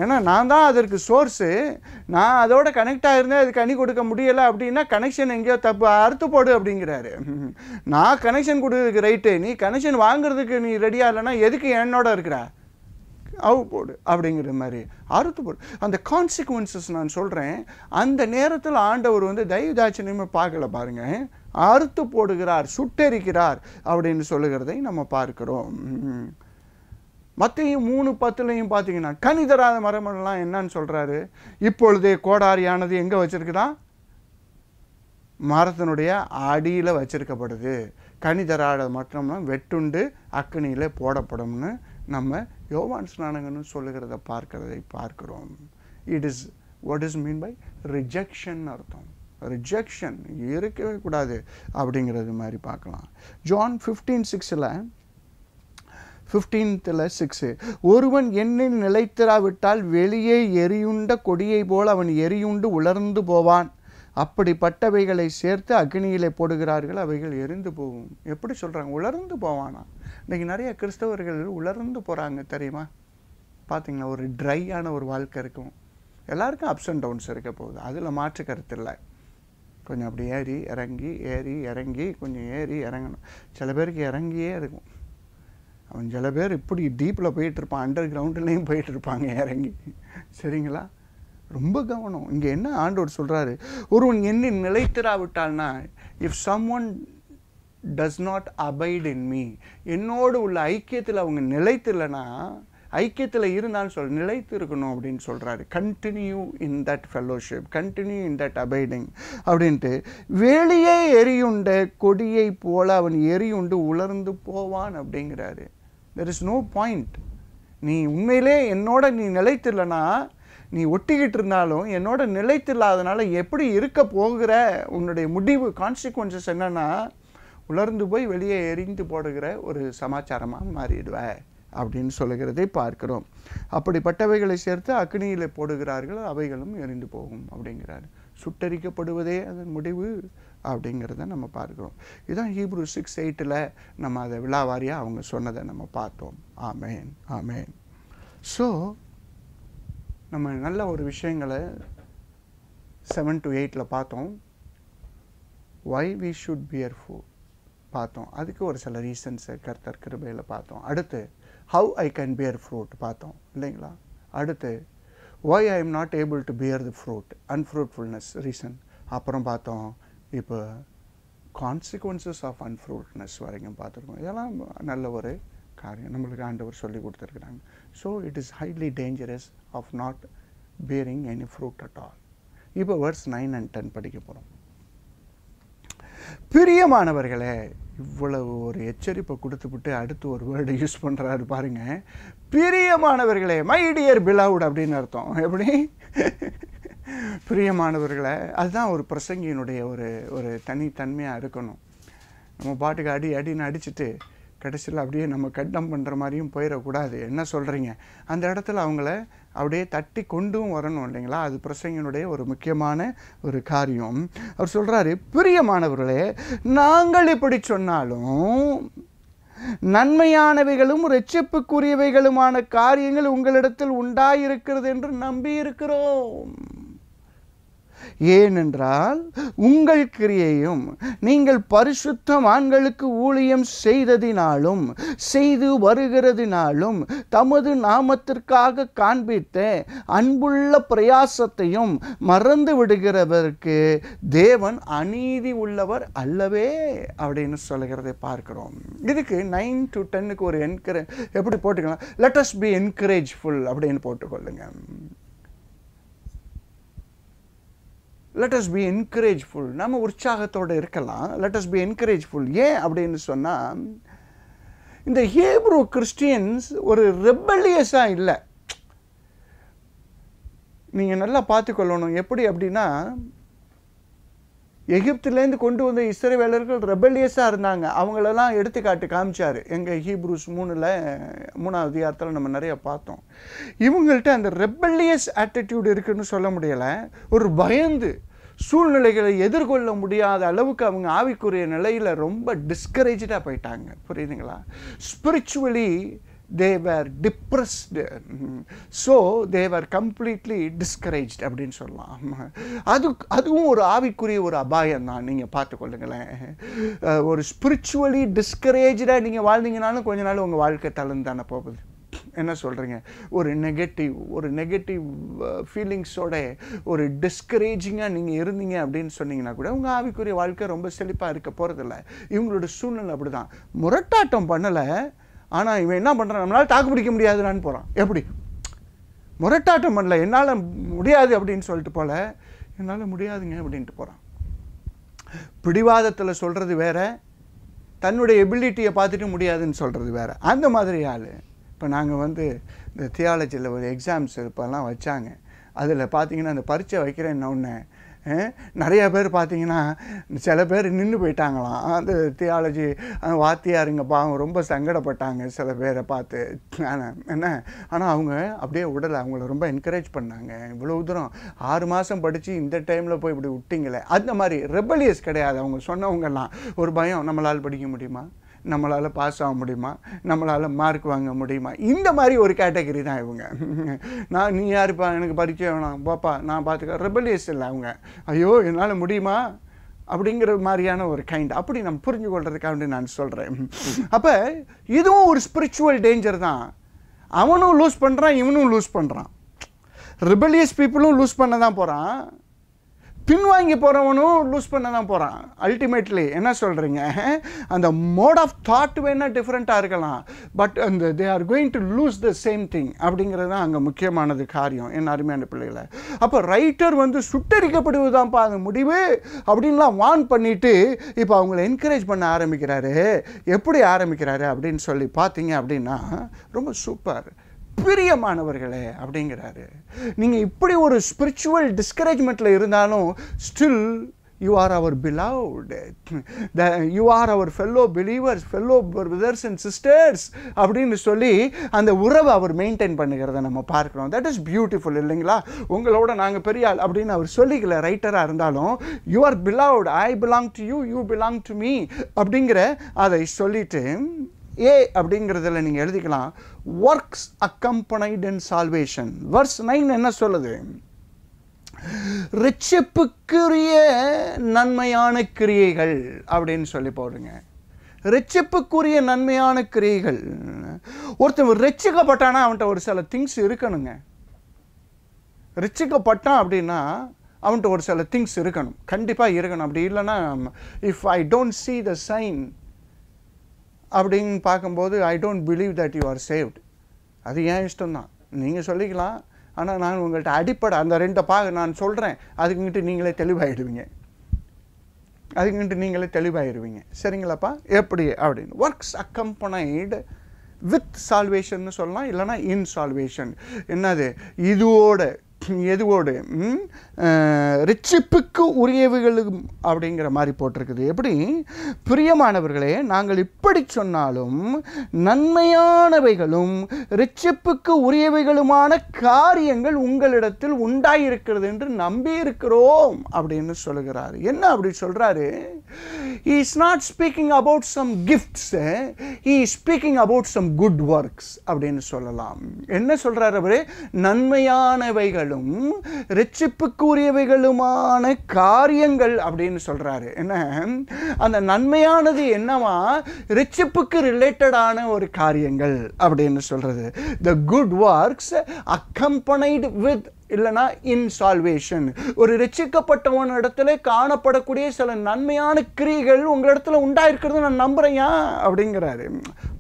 ஏன்னா நான் தான் அதற்கு சோர்ஸு நான் அதோட கனெக்ட் ஆகிருந்தேன் அது கனி கொடுக்க முடியலை அப்படின்னா கனெக்ஷன் எங்கேயோ தப்பு அறுத்து போடு அப்படிங்கிறாரு நான் கனெக்ஷன் கொடுக்குறதுக்கு ரைட்டு நீ கனெக்ஷன் வாங்குறதுக்கு நீ ரெடியாக இல்லைன்னா எதுக்கு என்னோட இருக்கிற அவு போடு அப்படிங்கிற மாதிரி அறுத்து போடு அந்த கான்சிக்வன்சஸ் நான் சொல்கிறேன் அந்த நேரத்தில் ஆண்டவர் வந்து தயவுதாட்சணியமே பார்க்கல பாருங்கள் அறுத்து போடுகிறார் சுட்டெரிக்கிறார் அப்படின்னு சொல்லுகிறதை நம்ம பார்க்குறோம் மற்றையும் மூணு பத்துலையும் பார்த்தீங்கன்னா கணிதராத மரமெல்லாம் என்னன்னு சொல்கிறாரு இப்பொழுது கோடாரியானது எங்கே வச்சுருக்குதான் மரத்தினுடைய அடியில் வச்சிருக்கப்படுது கணிதராத மற்றம்னா வெட்டுண்டு அக்கனியில் போடப்படும்னு நம்ம யோவான் ஸ்நானகன்னு சொல்லுகிறத பார்க்கிறதை பார்க்குறோம் it is what is mean by rejection அர்த்தம் ரிஜெக்ஷன் இருக்கவே கூடாது அப்படிங்கிறது மாதிரி பார்க்கலாம் ஜான் ஃபிஃப்டீன் சிக்ஸில் ஃபிஃப்டீன்த்தில் சிக்ஸு ஒருவன் எண்ணில் நிலைத்திராவிட்டால் வெளியே எரியுண்ட கொடியை போல் அவன் எரியுண்டு உலர்ந்து போவான் அப்படிப்பட்டவைகளை சேர்த்து அக்னியிலே போடுகிறார்கள் அவைகள் எரிந்து போகும் எப்படி சொல்கிறாங்க உலர்ந்து போவானா இன்றைக்கி நிறைய கிறிஸ்தவர்கள் உலர்ந்து போகிறாங்க தெரியுமா பார்த்திங்களா ஒரு ட்ரையான ஒரு வாழ்க்கை இருக்கும் எல்லாருக்கும் அப்ஸ் அண்ட் டவுன்ஸ் இருக்க போகுது அதில் மாற்று கருத்து இல்லை கொஞ்சம் அப்படி ஏறி இறங்கி ஏறி இறங்கி கொஞ்சம் ஏறி இறங்கணும் சில பேருக்கு இறங்கியே இருக்கும் அவன் சில பேர் இப்படி டீப்பில் போயிட்டுருப்பான் அண்டர் கிரவுண்டுலேயும் போயிட்டுருப்பாங்க இறங்கி சரிங்களா ரொம்ப கவனம் இங்கே என்ன ஆண்டோர் சொல்கிறாரு ஒருவன் என்ன நிலைத்திராவிட்டால்னா if someone does not abide in me என்னோடு உள்ள ஐக்கியத்தில் அவங்க நிலைத்தில்லைன்னா ஐக்கியத்தில் இருந்தாலும் சொல் நிலைத்து இருக்கணும் அப்படின்னு சொல்கிறாரு continue in that fellowship continue in that abiding அப்படின்ட்டு வெளியே எரியுண்ட கொடியை போல அவன் எரியுண்டு உலர்ந்து போவான் அப்படிங்கிறாரு தெர் இஸ் நோ பாயிண்ட் நீ உண்மையிலே என்னோட நீ நிலைத்தில்லைன்னா நீ ஒட்டிக்கிட்டு இருந்தாலும் என்னோட நிலைத்தில்லாதனால எப்படி இருக்க போகிற உன்னுடைய முடிவு கான்சிக்வன்சஸ் என்னென்னா உலர்ந்து போய் வெளியே எரிந்து போடுகிற ஒரு சமாச்சாரமாக மாறிடுவ அப்படின்னு சொல்லுகிறதை பார்க்கிறோம் அப்படிப்பட்டவைகளை சேர்த்து அக்னியில் போடுகிறார்கள் அவைகளும் எரிந்து போகும் அப்படிங்கிறார் சுட்டரிக்கப்படுவதே அதன் முடிவு அப்படிங்கிறத நம்ம பார்க்குறோம் இதுதான் ஹீப்ரூ சிக்ஸ் எயிட்டில் நம்ம அதை விழாவாரியாக அவங்க சொன்னதை நம்ம பார்த்தோம் ஆமேன் ஆமேன் ஸோ நம்ம நல்ல ஒரு விஷயங்களை செவன் டு எயிட்டில் பார்த்தோம் ஒய் வி ஷுட் பியர் ஃபோ பார்த்தோம் அதுக்கு ஒரு சில ரீசன்ஸை கர்த்தர் கிருபையில் பார்த்தோம் அடுத்து how I can bear fruit பார்த்தோம் இல்லைங்களா அடுத்து why I am not able to bear the fruit unfruitfulness reason அப்புறம் பார்த்தோம் இப்போ கான்சிக்வன்சஸ் ஆஃப் அன்ஃப்ரூட்னஸ் வரைக்கும் பார்த்துருக்கோம் இதெல்லாம் நல்ல ஒரு காரியம் நம்மளுக்கு ஆண்டவர் சொல்லி கொடுத்துருக்குறாங்க so it is highly dangerous of not bearing any fruit at all இப்போ வேர்ட்ஸ் நைன் அண்ட் டென் படிக்க போகிறோம் பிரியமானவர்களே இவ்வளவு ஒரு எச்சரிப்பை கொடுத்துவிட்டு அடுத்து ஒரு வேர்டு யூஸ் பண்ணுறாரு பாருங்கள் பிரியமானவர்களே மை டியர் பிலவுட் அப்படின்னு அர்த்தம் எப்படி பிரியமானவர்களை அதுதான் ஒரு பிரசங்கியினுடைய ஒரு ஒரு தனித்தன்மையாக இருக்கணும் நம்ம பாட்டுக்கு அடி அடின்னு அடிச்சுட்டு கடைசியில் அப்படியே நம்ம கட்டம் பண்ணுற மாதிரியும் போயிடக்கூடாது என்ன சொல்கிறீங்க அந்த இடத்துல அவங்கள அப்படியே தட்டி கொண்டும் வரணும் இல்லைங்களா அது பிரசங்கனுடைய ஒரு முக்கியமான ஒரு காரியம் அவர் சொல்கிறாரு பிரியமானவர்களே நாங்கள் இப்படி சொன்னாலும் நன்மையானவைகளும் ரட்சிப்புக்குரியவைகளுமான காரியங்கள் உங்களிடத்தில் உண்டாயிருக்கிறது என்று நம்பியிருக்கிறோம் ஏனென்றால் உங்கள் கிரியையும் நீங்கள் பரிசுத்தம் ஆண்களுக்கு ஊழியம் செய்ததினாலும் செய்து வருகிறதினாலும் தமது நாமத்திற்காக காண்பித்த அன்புள்ள பிரயாசத்தையும் மறந்து விடுகிறவருக்கு தேவன் அநீதி உள்ளவர் அல்லவே அப்படின்னு சொல்கிறதை பார்க்கிறோம் இதுக்கு நைன் டு டென்னுக்கு ஒரு என்கரேஜ் எப்படி போட்டுக்கலாம் லெட்டஸ் பி என்கரேஜ்ஃபுல் அப்படின்னு போட்டுக்கொள்ளுங்க லெட் அஸ் பி என்கரேஜ்ஃபுல் நம்ம உற்சாகத்தோடு இருக்கலாம் லெட் அஸ் பி என்கரேஜ்ஃபுல் ஏன் அப்படின்னு சொன்னால் இந்த ஹேப்ரோ கிறிஸ்டியன்ஸ் ஒரு ரெபல்லியஸாக இல்லை நீங்கள் நல்லா பார்த்துக்கொள்ளணும் எப்படி அப்படின்னா எகிப்துலேருந்து கொண்டு வந்த வேலர்கள் ரெபல்லியஸாக இருந்தாங்க அவங்களெல்லாம் எடுத்துக்காட்டு காமிச்சார் எங்கள் ஹீப்ரூஸ் மூணில் மூணாவது அதிகாரத்தில் நம்ம நிறைய பார்த்தோம் இவங்கள்ட்ட அந்த ரெபல்லியஸ் ஆட்டிடியூடு இருக்குன்னு சொல்ல முடியலை ஒரு பயந்து சூழ்நிலைகளை எதிர்கொள்ள முடியாத அளவுக்கு அவங்க ஆவிக்குரிய நிலையில் ரொம்ப டிஸ்கரேஜாக போயிட்டாங்க புரியுதுங்களா spiritually they were depressed so they were completely discouraged அப்படின்னு சொல்லலாம் அது அதுவும் ஒரு ஆவிக்குரிய ஒரு அபாயம் தான் நீங்கள் பார்த்துக்கொள்ளுங்களேன் ஒரு ஸ்பிரிச்சுவலி டிஸ்கரேஜாக நீங்கள் வாழ்ந்தீங்கனாலும் கொஞ்ச நாள் உங்கள் வாழ்க்கை தளர்ந்து தானே போகுது என்ன சொல்கிறீங்க ஒரு நெகட்டிவ் ஒரு நெகட்டிவ் ஃபீலிங்ஸோட ஒரு டிஸ்கரேஜிங்காக நீங்கள் இருந்தீங்க அப்படின்னு சொன்னீங்கன்னா கூட உங்கள் ஆவிக்குரிய வாழ்க்கை ரொம்ப செழிப்பாக இருக்க போகிறதில்ல இவங்களோட சூழ்நிலை அப்படி தான் முரட்டாட்டம் பண்ணலை ஆனால் இவன் என்ன பண்ணுறான் நம்மளால் தாக்கு பிடிக்க முடியாதுன்னு போகிறான் எப்படி முரட்டாட்டம் பண்ணல என்னால் முடியாது அப்படின்னு சொல்லிட்டு போல என்னால் முடியாதுங்க அப்படின்ட்டு போகிறான் பிடிவாதத்தில் சொல்கிறது வேற தன்னுடைய எபிலிட்டியை பார்த்துட்டு முடியாதுன்னு சொல்கிறது வேற அந்த மாதிரி ஆள் இப்போ நாங்கள் வந்து இந்த தியாலஜியில் ஒரு எக்ஸாம்ஸ் இப்போல்லாம் வச்சாங்க அதில் பார்த்தீங்கன்னா அந்த பரீட்சை வைக்கிறேன்னு ஒன்று நிறைய பேர் பார்த்தீங்கன்னா சில பேர் நின்று போயிட்டாங்களாம் அந்த தியாலஜி வாத்தியாருங்கப்பா அவங்க ரொம்ப சங்கடப்பட்டாங்க சில பேரை பார்த்து ஆனால் என்ன ஆனால் அவங்க அப்படியே உடலை அவங்கள ரொம்ப என்கரேஜ் பண்ணாங்க இவ்வளோ தூரம் ஆறு மாதம் படித்து இந்த டைமில் போய் இப்படி விட்டிங்களே அந்த மாதிரி ரெபலியஸ் கிடையாது அவங்க சொன்னவங்கெல்லாம் ஒரு பயம் நம்மளால் படிக்க முடியுமா நம்மளால் பாஸ் ஆக முடியுமா நம்மளால் மார்க் வாங்க முடியுமா இந்த மாதிரி ஒரு கேட்டகரி தான் இவங்க நான் நீ யாருப்பா எனக்கு பரிச்சயம் வேணாம் பாப்பா நான் பார்த்துக்க ரெபல்யூஸ் இல்லை அவங்க ஐயோ என்னால் முடியுமா அப்படிங்கிற மாதிரியான ஒரு கைண்ட் அப்படி நம்ம புரிஞ்சு கொள்றதுக்காக நான் சொல்கிறேன் அப்போ இதுவும் ஒரு ஸ்பிரிச்சுவல் டேஞ்சர் தான் அவனும் லூஸ் பண்ணுறான் இவனும் லூஸ் பண்ணுறான் ரிபலியஸ் பீப்புளும் லூஸ் பண்ண தான் போகிறான் பின்வாங்கி போகிறவனும் லூஸ் பண்ண தான் போகிறான் அல்டிமேட்லி என்ன சொல்கிறீங்க அந்த மோட் ஆஃப் தாட் வேணால் டிஃப்ரெண்ட்டாக இருக்கலாம் பட் அந்த they are going to lose the same thing அப்படிங்கிறது தான் அங்கே முக்கியமானது காரியம் என் அருமையான பிள்ளைகளை அப்போ ரைட்டர் வந்து சுட்டரிக்கப்படுவதுதான்ப்பா அந்த முடிவு அப்படின்லாம் வான் பண்ணிவிட்டு இப்போ அவங்கள என்கரேஜ் பண்ண ஆரம்பிக்கிறாரு எப்படி ஆரம்பிக்கிறாரு அப்படின்னு சொல்லி பார்த்தீங்க அப்படின்னா ரொம்ப சூப்பர் பிரியமானவர்களே அப்படிங்கிறாரு நீங்கள் இப்படி ஒரு ஸ்பிரிச்சுவல் டிஸ்கரேஜ்மெண்ட்டில் இருந்தாலும் still you are our beloved the you are our fellow believers fellow brothers and sisters அப்படின்னு சொல்லி அந்த உறவை அவர் மெயின்டைன் பண்ணுகிறத நம்ம பார்க்குறோம் தட் இஸ் பியூட்டிஃபுல் இல்லைங்களா உங்களோட நாங்கள் பெரிய ஆள் அப்படின்னு அவர் சொல்லிக்கல ரைட்டராக இருந்தாலும் you are beloved I belong to you you belong to me அப்படிங்கிற அதை சொல்லிட்டு ஏ அப்படிங்கிறதுல நீங்கள் எழுதிக்கலாம் works accompanied in salvation verse nine என்ன சொல்லுது ரிச்சிப்புக்குரிய நன்மையான கிரியைகள் அப்படின்னு சொல்லி போடுங்க ரிச்சிப்புக்குரிய நன்மையான கிரியைகள் ஒருத்தன் ரிச்சிக்கப்பட்டானா அவன்கிட்ட ஒரு சில திங்ஸ் இருக்கணுங்க ரிச்சிக்கப்பட்டான் அப்படின்னா அவன்கிட்ட ஒரு சில திங்ஸ் இருக்கணும் கண்டிப்பாக இருக்கணும் அப்படி இல்லைன்னா if I don't see the sign அப்படின்னு பார்க்கும்போது I don't believe that you are saved அது ஏன் இஷ்டம்தான் நீங்கள் சொல்லிக்கலாம் ஆனால் நான் உங்கள்கிட்ட அடிப்படை அந்த ரெண்டை பாக நான் சொல்கிறேன் அதுக்குங்கிட்டு நீங்களே தெளிவாகிடுவீங்க அதுக்குங்கிட்டு நீங்களே தெளிவாகிடுவீங்க சரிங்களாப்பா எப்படி அப்படின்னு ஒர்க்ஸ் அக்கம்பனைடு வித் சால்வேஷன் சொல்லலாம் இல்லைனா இன் சால்வேஷன் என்னது இதுவோட எதுவோடு ரிச்சிப்புக்கு உரியவைகளும் அப்படிங்கிற மாதிரி போட்டிருக்குது எப்படி பிரியமானவர்களே நாங்கள் இப்படி சொன்னாலும் நன்மையானவைகளும் ரிச்சிப்புக்கு உரியவைகளுமான காரியங்கள் உங்களிடத்தில் உண்டாயிருக்கிறது என்று நம்பி இருக்கிறோம் அப்படின்னு சொல்கிறார் என்ன அப்படி சொல்கிறாரு is not speaking about some gifts he speaking about some good works அப்படின்னு சொல்லலாம் என்ன சொல்கிறார் அவர் நன்மையானவைகள் காரியங்களும் ரட்சிப்புக்குரியவைகளுமான காரியங்கள் அப்படின்னு சொல்கிறாரு என்ன அந்த நன்மையானது என்னவா ரட்சிப்புக்கு ரிலேட்டடான ஒரு காரியங்கள் அப்படின்னு சொல்கிறது the good works accompanied with இல்லைனா இன்சால்வேஷன் ஒரு ரசிக்கப்பட்டவன் இடத்துல காணப்படக்கூடிய சில நன்மையான கிரிகள் உங்கள் இடத்துல உண்டாயிருக்கிறது நான் ஏன் அப்படிங்கிறாரு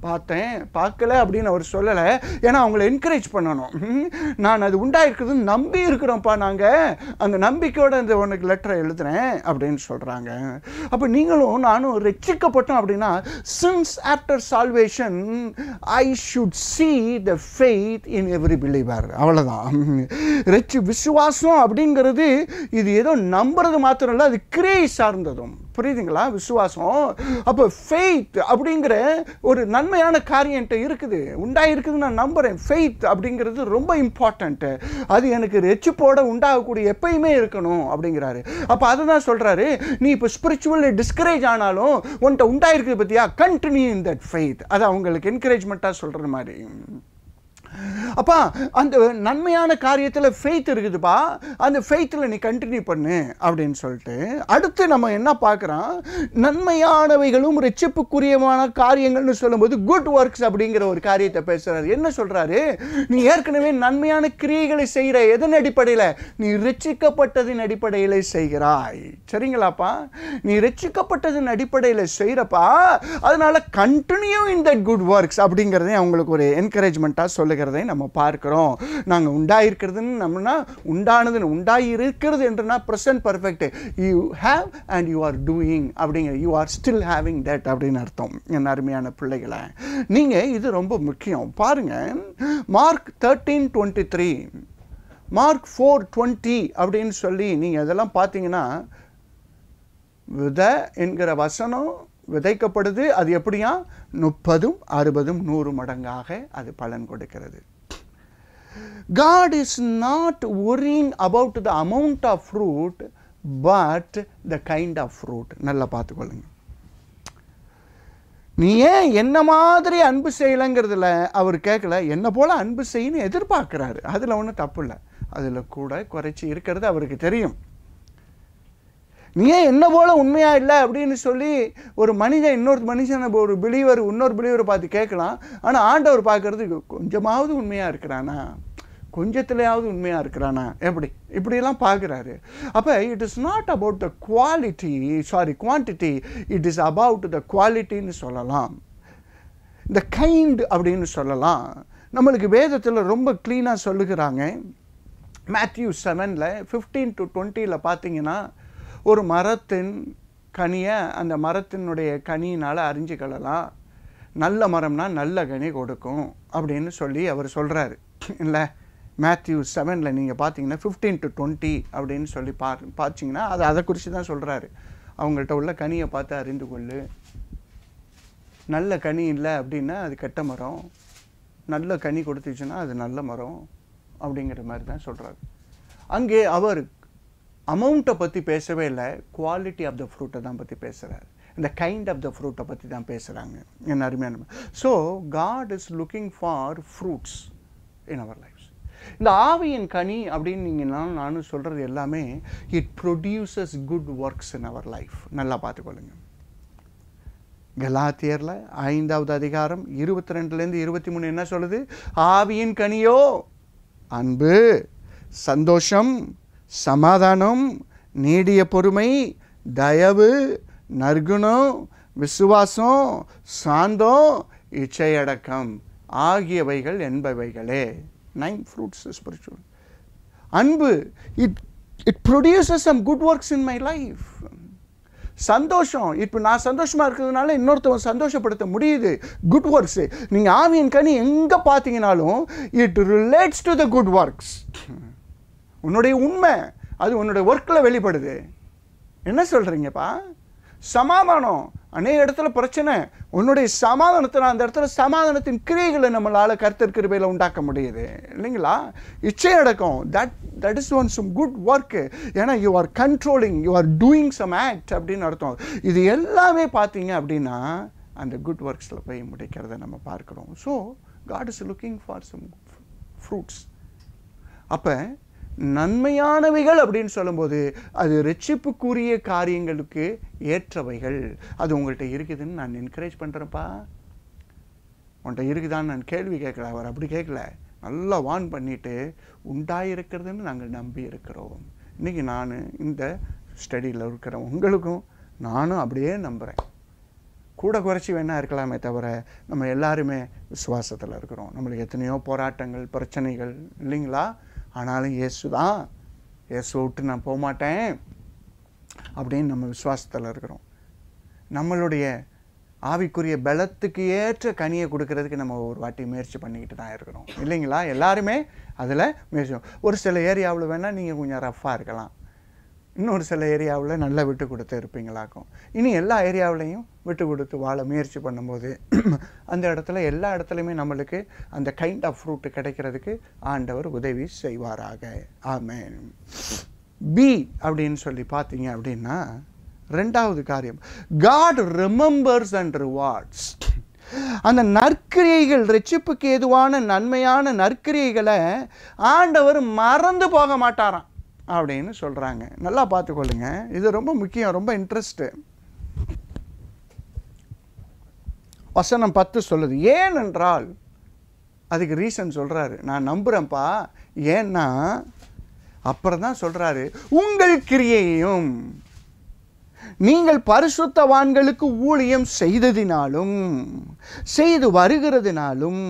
பார்த்தேன் பார்க்கல அப்படின்னு அவர் சொல்லலை ஏன்னா அவங்கள என்கரேஜ் பண்ணணும் நான் அது உண்டாயிருக்கிறது நம்பி இருக்கிறோம்ப்பா நாங்கள் அந்த நம்பிக்கையோட அந்த உனக்கு லெட்டரை எழுதுறேன் அப்படின்னு சொல்கிறாங்க அப்போ நீங்களும் நானும் ரசிக்கப்பட்டோம் அப்படின்னா since after salvation I should see the faith in every believer அவ்வளோதான் வெற்றி விசுவாசம் அப்படிங்கிறது இது ஏதோ நம்புறது மாத்திரம் இல்லை அது கிரேய் சார்ந்ததும் புரியுதுங்களா விசுவாசம் அப்போ ஃபெய்த் அப்படிங்கிற ஒரு நன்மையான காரியம் இருக்குது உண்டாயிருக்குதுன்னு நான் நம்புகிறேன் ஃபெய்த் அப்படிங்கிறது ரொம்ப இம்பார்ட்டண்ட்டு அது எனக்கு ரெச்சிப்போட உண்டாகக்கூடிய எப்பயுமே இருக்கணும் அப்படிங்கிறாரு அப்போ அதை தான் சொல்கிறாரு நீ இப்போ ஸ்பிரிச்சுவலி டிஸ்கரேஜ் ஆனாலும் உன்கிட்ட உண்டாயிருக்குது பற்றியா கண்டினியூ இன் தட் ஃபெய்த் அது அவங்களுக்கு என்கரேஜ்மெண்ட்டாக சொல்கிற மாதிரி அப்பா அந்த நன்மையான காரியத்தில் ஃபெய்த் இருக்குதுப்பா அந்த ஃபெய்த்தில் நீ கண்டினியூ பண்ணு அப்படின்னு சொல்லிட்டு அடுத்து நம்ம என்ன பார்க்குறோம் நன்மையானவைகளும் ரிச்சப்புக்குரியமான காரியங்கள்னு சொல்லும்போது குட் ஒர்க்ஸ் அப்படிங்கிற ஒரு காரியத்தை பேசுகிறாரு என்ன சொல்கிறாரு நீ ஏற்கனவே நன்மையான கிரியைகளை செய்கிற எதன் அடிப்படையில் நீ ரட்சிக்கப்பட்டதின் அடிப்படையில் செய்கிறாய் சரிங்களாப்பா நீ ரிச்சிக்கப்பட்டதின் அடிப்படையில் செய்கிறப்பா அதனால் continue in that good works அப்படிங்கிறதே அவங்களுக்கு ஒரு என்கரேஜ்மெண்ட்டாக சொல்லுகிறேன் உண்டாகிறதை நம்ம பார்க்குறோம் நாங்கள் உண்டாயிருக்கிறதுன்னு நம்மனா உண்டானதுன்னு உண்டாயிருக்கிறது என்றுனா present perfect you have and you are doing அப்படிங்கிற you are still having that அப்படின்னு அர்த்தம் என் அருமையான பிள்ளைகளை நீங்கள் இது ரொம்ப முக்கியம் பாருங்கள் Mark thirteen twenty three Mark four twenty அப்படின்னு சொல்லி நீங்கள் அதெல்லாம் பார்த்தீங்கன்னா வித என்கிற வசனம் விதைக்கப்படுது அது எப்படியா முப்பதும் அறுபதும் நூறு மடங்காக அது பலன் கொடுக்கிறது God is not worrying about the amount of fruit, but the kind of fruit. நல்லா பார்த்துக்கொள்ளுங்க நீ ஏன் என்ன மாதிரி அன்பு செய்யலைங்கிறதுல அவர் கேட்கல என்ன போல் அன்பு செய்யன்னு எதிர்பார்க்குறாரு அதில் ஒன்றும் தப்பு இல்லை அதில் கூட குறைச்சி இருக்கிறது அவருக்கு தெரியும் நீ ஏன் என்ன போல் உண்மையாக இல்லை அப்படின்னு சொல்லி ஒரு மனிதன் இன்னொரு மனுஷனை ஒரு பிலீவர் இன்னொரு பிலீவரை பார்த்து கேட்கலாம் ஆனால் ஆண்டவர் பார்க்குறதுக்கு கொஞ்சமாவது உண்மையாக இருக்கிறானா கொஞ்சத்துலையாவது உண்மையாக இருக்கிறானா எப்படி இப்படிலாம் பார்க்குறாரு அப்போ it is not about the quality sorry quantity it is about the குவாலிட்டின்னு சொல்லலாம் இந்த கைண்ட் அப்படின்னு சொல்லலாம் நம்மளுக்கு வேதத்தில் ரொம்ப க்ளீனாக சொல்லுகிறாங்க மேத்யூ செவனில் ஃபிஃப்டீன் டு டுவெண்ட்டியில் பார்த்தீங்கன்னா ஒரு மரத்தின் கனியை அந்த மரத்தினுடைய கனியினால் அறிஞ்சிக்கொள்ளலாம் நல்ல மரம்னா நல்ல கனி கொடுக்கும் அப்படின்னு சொல்லி அவர் சொல்கிறாரு இல்லை மேத்யூ செவனில் நீங்கள் பார்த்தீங்கன்னா ஃபிஃப்டீன் டு டுவெண்ட்டி அப்படின்னு சொல்லி பா பார்த்தீங்கன்னா அதை அதை குறித்து தான் சொல்கிறாரு அவங்கள்ட்ட உள்ள கனியை பார்த்து அறிந்து கொள்ளு நல்ல கனி இல்லை அப்படின்னா அது கெட்ட மரம் நல்ல கனி கொடுத்துச்சுன்னா அது நல்ல மரம் அப்படிங்கிற மாதிரி தான் சொல்கிறாரு அங்கே அவர் அமௌண்ட்டை பற்றி பேசவே இல்லை குவாலிட்டி ஆஃப் த ஃப்ரூட்டை தான் பற்றி பேசுகிறார் இந்த கைண்ட் ஆஃப் த ஃப்ரூட்டை பற்றி தான் பேசுகிறாங்க என் அருமையான so God is looking for fruits in our life இந்த ஆவியின் கனி அப்படின்னீங்கன்னா நானும் சொல்கிறது எல்லாமே it produces good works in our life நல்லா பார்த்துக்கொள்ளுங்க கலாத்தியரில் ஐந்தாவது அதிகாரம் இருபத்தி ரெண்டுலேருந்து இருபத்தி மூணு என்ன சொல்லுது ஆவியின் கனியோ அன்பு சந்தோஷம் சமாதானம் நீடிய பொறுமை தயவு நற்குணம் விசுவாசம் சாந்தம் இச்சையடக்கம் ஆகியவைகள் என்பவைகளே நைன் ஃப்ரூட்ஸ் ஸ்பிரிச்சுவல் அன்பு it it produces some good works in my life சந்தோஷம் இப்போ நான் சந்தோஷமாக இருக்கிறதுனால இன்னொருத்தவன் சந்தோஷப்படுத்த முடியுது குட் ஒர்க்ஸு நீங்கள் ஆவியின் கனி எங்கே பார்த்தீங்கனாலும் it relates to the good works உன்னுடைய உண்மை அது உன்னுடைய ஒர்க்கில் வெளிப்படுது என்ன சொல்கிறீங்கப்பா சமாதானம் அநேக இடத்துல பிரச்சனை உன்னுடைய சமாதானத்தில் அந்த இடத்துல சமாதானத்தின் கிரியைகளை நம்மளால் கருத்திருக்கிறவையில் உண்டாக்க முடியுது இல்லைங்களா இச்சை நடக்கும் that that is one some good work ஏன்னா you are controlling you are doing some act அப்படின்னு அர்த்தம் இது எல்லாமே பார்த்தீங்க அப்படின்னா அந்த குட் ஒர்க்ஸில் போய் முடிக்கிறத நம்ம பார்க்குறோம் so God is looking for some fruits அப்போ நன்மையானவைகள் அப்படின்னு சொல்லும்போது அது ரட்சிப்புக்குரிய காரியங்களுக்கு ஏற்றவைகள் அது உங்கள்கிட்ட இருக்குதுன்னு நான் என்கரேஜ் பண்ணுறேன்ப்பா உன்கிட்ட இருக்குதான்னு நான் கேள்வி கேட்கல அவர் அப்படி கேட்கல நல்லா வான் பண்ணிவிட்டு உண்டாயிருக்கிறதுன்னு நாங்கள் நம்பி இருக்கிறோம் இன்றைக்கி நான் இந்த ஸ்டடியில் இருக்கிற உங்களுக்கும் நானும் அப்படியே நம்புகிறேன் கூட குறைச்சி வேணால் இருக்கலாமே தவிர நம்ம எல்லாருமே விசுவாசத்தில் இருக்கிறோம் நம்மளுக்கு எத்தனையோ போராட்டங்கள் பிரச்சனைகள் இல்லைங்களா ஆனாலும் இயேசு தான் இயேசு விட்டு நான் போகமாட்டேன் அப்படின்னு நம்ம விசுவாசத்தில் இருக்கிறோம் நம்மளுடைய ஆவிக்குரிய பலத்துக்கு ஏற்ற கனியை கொடுக்கறதுக்கு நம்ம ஒரு வாட்டி முயற்சி பண்ணிக்கிட்டு தான் இருக்கிறோம் இல்லைங்களா எல்லாருமே அதில் முயற்சி ஒரு சில ஏரியாவில் வேணால் நீங்கள் கொஞ்சம் ரஃப்பாக இருக்கலாம் இன்னொரு சில ஏரியாவில் நல்லா விட்டு கொடுத்து இருப்பீங்களாக்கும் இனி எல்லா ஏரியாவிலையும் விட்டு கொடுத்து வாழ முயற்சி பண்ணும்போது அந்த இடத்துல எல்லா இடத்துலையுமே நம்மளுக்கு அந்த கைண்ட் ஆஃப் ஃப்ரூட்டு கிடைக்கிறதுக்கு ஆண்டவர் உதவி செய்வாராக ஆமே பி அப்படின்னு சொல்லி பார்த்தீங்க அப்படின்னா ரெண்டாவது காரியம் காட் ரிமெம்பர்ஸ் அண்ட் ரிவார்ட்ஸ் அந்த நற்கிரியைகள் ரட்சிப்புக்கு எதுவான நன்மையான நற்கிரியைகளை ஆண்டவர் மறந்து போக மாட்டாராம் அப்படின்னு சொல்கிறாங்க நல்லா பார்த்துக்கொள்ளுங்க இது ரொம்ப முக்கியம் ரொம்ப இன்ட்ரெஸ்ட்டு வசனம் பத்து சொல்லுது ஏனென்றால் அதுக்கு ரீசன் சொல்கிறாரு நான் நம்புகிறேன்ப்பா ஏன்னா அப்புறம் தான் சொல்கிறாரு உங்கள் கிரியையும் நீங்கள் பரிசுத்தவான்களுக்கு ஊழியம் செய்ததினாலும் செய்து வருகிறதுனாலும்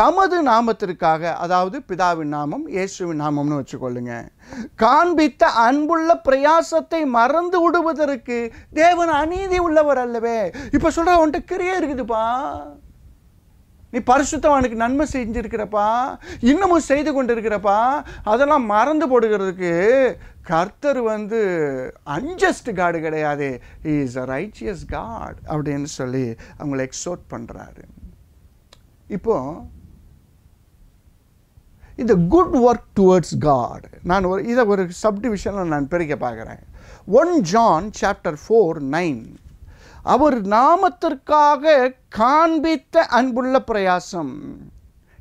தமது நாமத்திற்காக அதாவது பிதாவின் நாமம் இயேசுவின் நாமம்னு வச்சுக்கொள்ளுங்க காண்பித்த அன்புள்ள பிரயாசத்தை மறந்து விடுவதற்கு தேவன் அநீதி உள்ளவர் அல்லவே இப்போ சொல்கிற அவன்கிட்ட கிரியே இருக்குதுப்பா நீ பரிசுத்தவானுக்கு நன்மை செஞ்சுருக்கிறப்பா இன்னமும் செய்து கொண்டு இருக்கிறப்பா அதெல்லாம் மறந்து போடுகிறதுக்கு கர்த்தர் வந்து அன்ஜஸ்ட் காடு கிடையாது இஸ் அ ரைச்சியஸ் காட் அப்படின்னு சொல்லி அவங்கள எக்ஸோர்ட் பண்ணுறாரு இப்போ இந்த குட் ஒர்க் டுவர்ட்ஸ் காட் நான் ஒரு இதை ஒரு சப்டிவிஷனில் நான் பிரிக்க பார்க்குறேன் one John chapter four nine அவர் நாமத்திற்காக காண்பித்த அன்புள்ள பிரயாசம்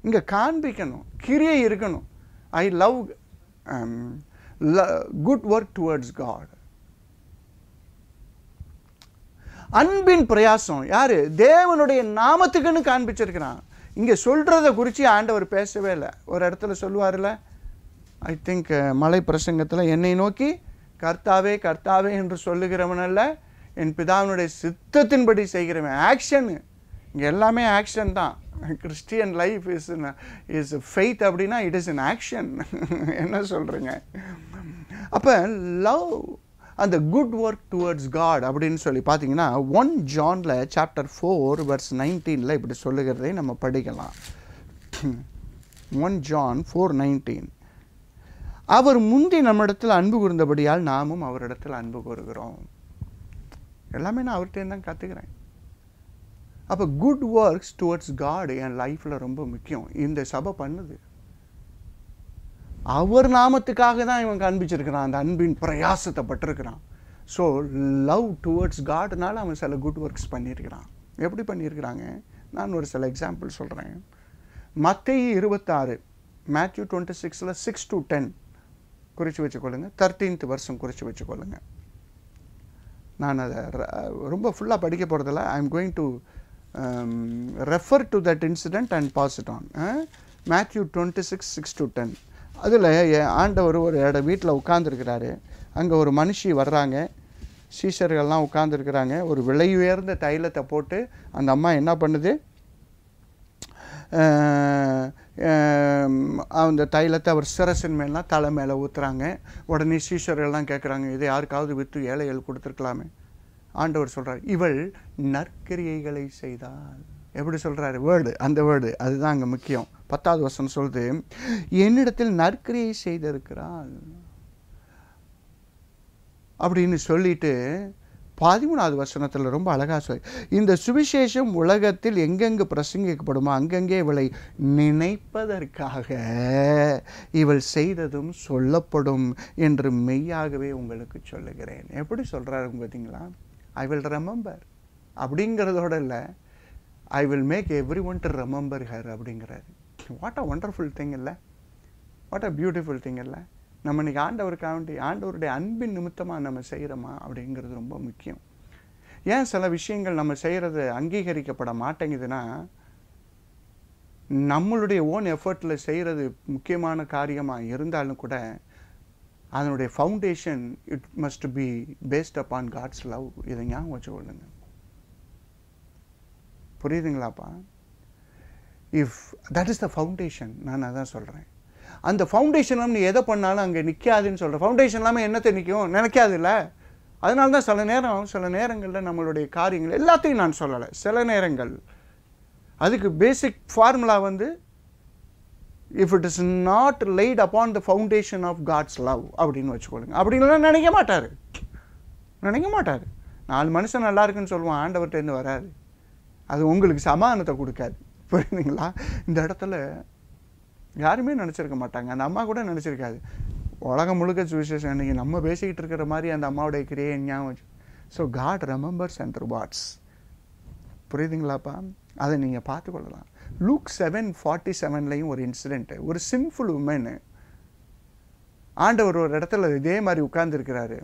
இங்கே காண்பிக்கணும் கிரியை இருக்கணும் I love good work towards God அன்பின் பிரயாசம் யார் தேவனுடைய நாமத்துக்குன்னு காண்பிச்சிருக்கிறான் இங்கே சொல்கிறத குறித்து ஆண்டவர் பேசவே இல்லை ஒரு இடத்துல சொல்லுவார்ல ஐ திங்க் மலை பிரசங்கத்தில் என்னை நோக்கி கர்த்தாவே கர்த்தாவே என்று சொல்லுகிறவனல்ல என் பிதாவினுடைய சித்தத்தின்படி செய்கிறவன் ஆக்ஷனு இங்கே எல்லாமே ஆக்ஷன் தான் Christian life is is faith அப்படின்னா இட் இஸ் இன் ஆக்ஷன் என்ன சொல்கிறீங்க அப்போ லவ் அந்த குட் ஒர்க் டுவர்ட்ஸ் காட் அப்படின்னு சொல்லி பார்த்தீங்கன்னா ஒன் ஜானில் சாப்டர் ஃபோர் வர்ஸ் நைன்டீனில் இப்படி சொல்லுகிறதை நம்ம படிக்கலாம் ஒன் ஜான் ஃபோர் நைன்டீன் அவர் முந்தி நம்மிடத்தில் அன்பு கூர்ந்தபடியால் நாமும் அவரிடத்தில் அன்பு கூறுகிறோம் எல்லாமே நான் அவர்கிட்டேருந்து தான் கற்றுக்கிறேன் அப்போ குட் ஒர்க்ஸ் டுவர்ட்ஸ் காடு என் லைஃப்பில் ரொம்ப முக்கியம் இந்த சபை பண்ணுது அவர் நாமத்துக்காக தான் இவன் காண்பிச்சிருக்கிறான் அந்த அன்பின் பிரயாசத்தை பட்டிருக்கிறான் ஸோ லவ் டுவர்ட்ஸ் காட்னால அவன் சில குட் ஒர்க்ஸ் பண்ணியிருக்கிறான் எப்படி பண்ணியிருக்கிறாங்க நான் ஒரு சில எக்ஸாம்பிள் சொல்கிறேன் மத்திய இருபத்தாறு மேத்யூ டுவெண்ட்டி சிக்ஸில் சிக்ஸ் டு டென் குறித்து வச்சுக்கொள்ளுங்க தேர்ட்டீன்த் வருஷம் குறித்து வச்சுக்கொள்ளுங்கள் நான் அதை ரொம்ப ஃபுல்லாக படிக்க போகிறதில்ல I am going to refer to that incident and pass it on Matthew twenty six six to ten அதில் ஆண்டவர் ஒரு இட வீட்டில் உட்காந்துருக்கிறாரு அங்கே ஒரு மனுஷி வர்றாங்க சீசர்கள்லாம் உட்காந்துருக்கிறாங்க ஒரு விலை உயர்ந்த தைலத்தை போட்டு அந்த அம்மா என்ன பண்ணுது அந்த தைலத்தை அவர் சிரசின் மேலாம் தலை மேலே ஊற்றுறாங்க உடனே சீஷர்கள்லாம் கேட்குறாங்க இதை யாருக்காவது விற்று ஏழைகள் கொடுத்துருக்கலாமே ஆண்டவர் சொல்கிறார் இவள் நற்கிரியைகளை செய்தால் எப்படி சொல்கிறாரு வேர்டு அந்த வேர்டு அதுதான் அங்கே முக்கியம் பத்தாவது வருஷம் சொல்லுது என்னிடத்தில் நற்கிரியை செய்திருக்கிறாள் அப்படின்னு சொல்லிட்டு பதிமூணாவது வசனத்தில் ரொம்ப அழகாக சொல் இந்த சுவிசேஷம் உலகத்தில் எங்கெங்கு பிரசங்கிக்கப்படுமோ அங்கங்கே இவளை நினைப்பதற்காக இவள் செய்ததும் சொல்லப்படும் என்று மெய்யாகவே உங்களுக்கு சொல்லுகிறேன் எப்படி சொல்கிறாரு பார்த்தீங்களா ஐ வில் ரெமம்பர் அப்படிங்கிறதோட இல்லை I will make everyone to remember her அப்படிங்கிறாரு வாட் அ ஒண்டர்ஃபுல் திங் இல்லை வாட் அ பியூட்டிஃபுல் திங் இல்லை நம்ம இன்றைக்கி ஆண்டவருக்காக வேண்டிய ஆண்டவருடைய அன்பின் நிமித்தமாக நம்ம செய்கிறோமா அப்படிங்கிறது ரொம்ப முக்கியம் ஏன் சில விஷயங்கள் நம்ம செய்கிறது அங்கீகரிக்கப்பட மாட்டேங்குதுன்னா நம்மளுடைய ஓன் எஃபர்ட்டில் செய்கிறது முக்கியமான காரியமாக இருந்தாலும் கூட அதனுடைய foundation it must be based upon God's love இதை ஞாபகம் வச்சுக்கொள்ளுங்க புரியுதுங்களாப்பா if that is the foundation நான் அதான் சொல்கிறேன் அந்த ஃபவுண்டேஷன் நீ எதை பண்ணாலும் அங்கே நிற்காதுன்னு சொல்கிற ஃபவுண்டேஷன் இல்லாமல் என்னத்தை நிற்கும் இல்லை அதனால தான் சில நேரம் சில நேரங்களில் நம்மளுடைய காரியங்கள் எல்லாத்தையும் நான் சொல்லலை சில நேரங்கள் அதுக்கு பேசிக் ஃபார்முலா வந்து if it is not laid upon the foundation of God's love அப்படின்னு வச்சுக்கொள்ளுங்க அப்படின்லாம் நினைக்க மாட்டார் நினைக்க மாட்டார் நாலு மனுஷன் நல்லா இருக்குன்னு சொல்லுவான் ஆண்டவர்கிட்டேருந்து வராது அது உங்களுக்கு சமாதானத்தை கொடுக்காது புரியுதுங்களா இந்த இடத்துல யாருமே நினச்சிருக்க மாட்டாங்க அந்த அம்மா கூட நினச்சிருக்காது உலகம் முழுக்க சுவிசேஷம் இன்றைக்கி நம்ம பேசிக்கிட்டு இருக்கிற மாதிரி அந்த அம்மாவுடைய கிரியை ஞாபகம் so God remembers and rewards புரியுதுங்களாப்பா அதை நீங்கள் பார்த்துக்கொள்ளலாம் லூக் செவன் ஃபார்ட்டி செவன்லேயும் ஒரு இன்சிடென்ட்டு ஒரு சிம்பிள் உமனு ஆண்டவர் ஒரு இடத்துல இதே மாதிரி உட்கார்ந்துருக்கிறாரு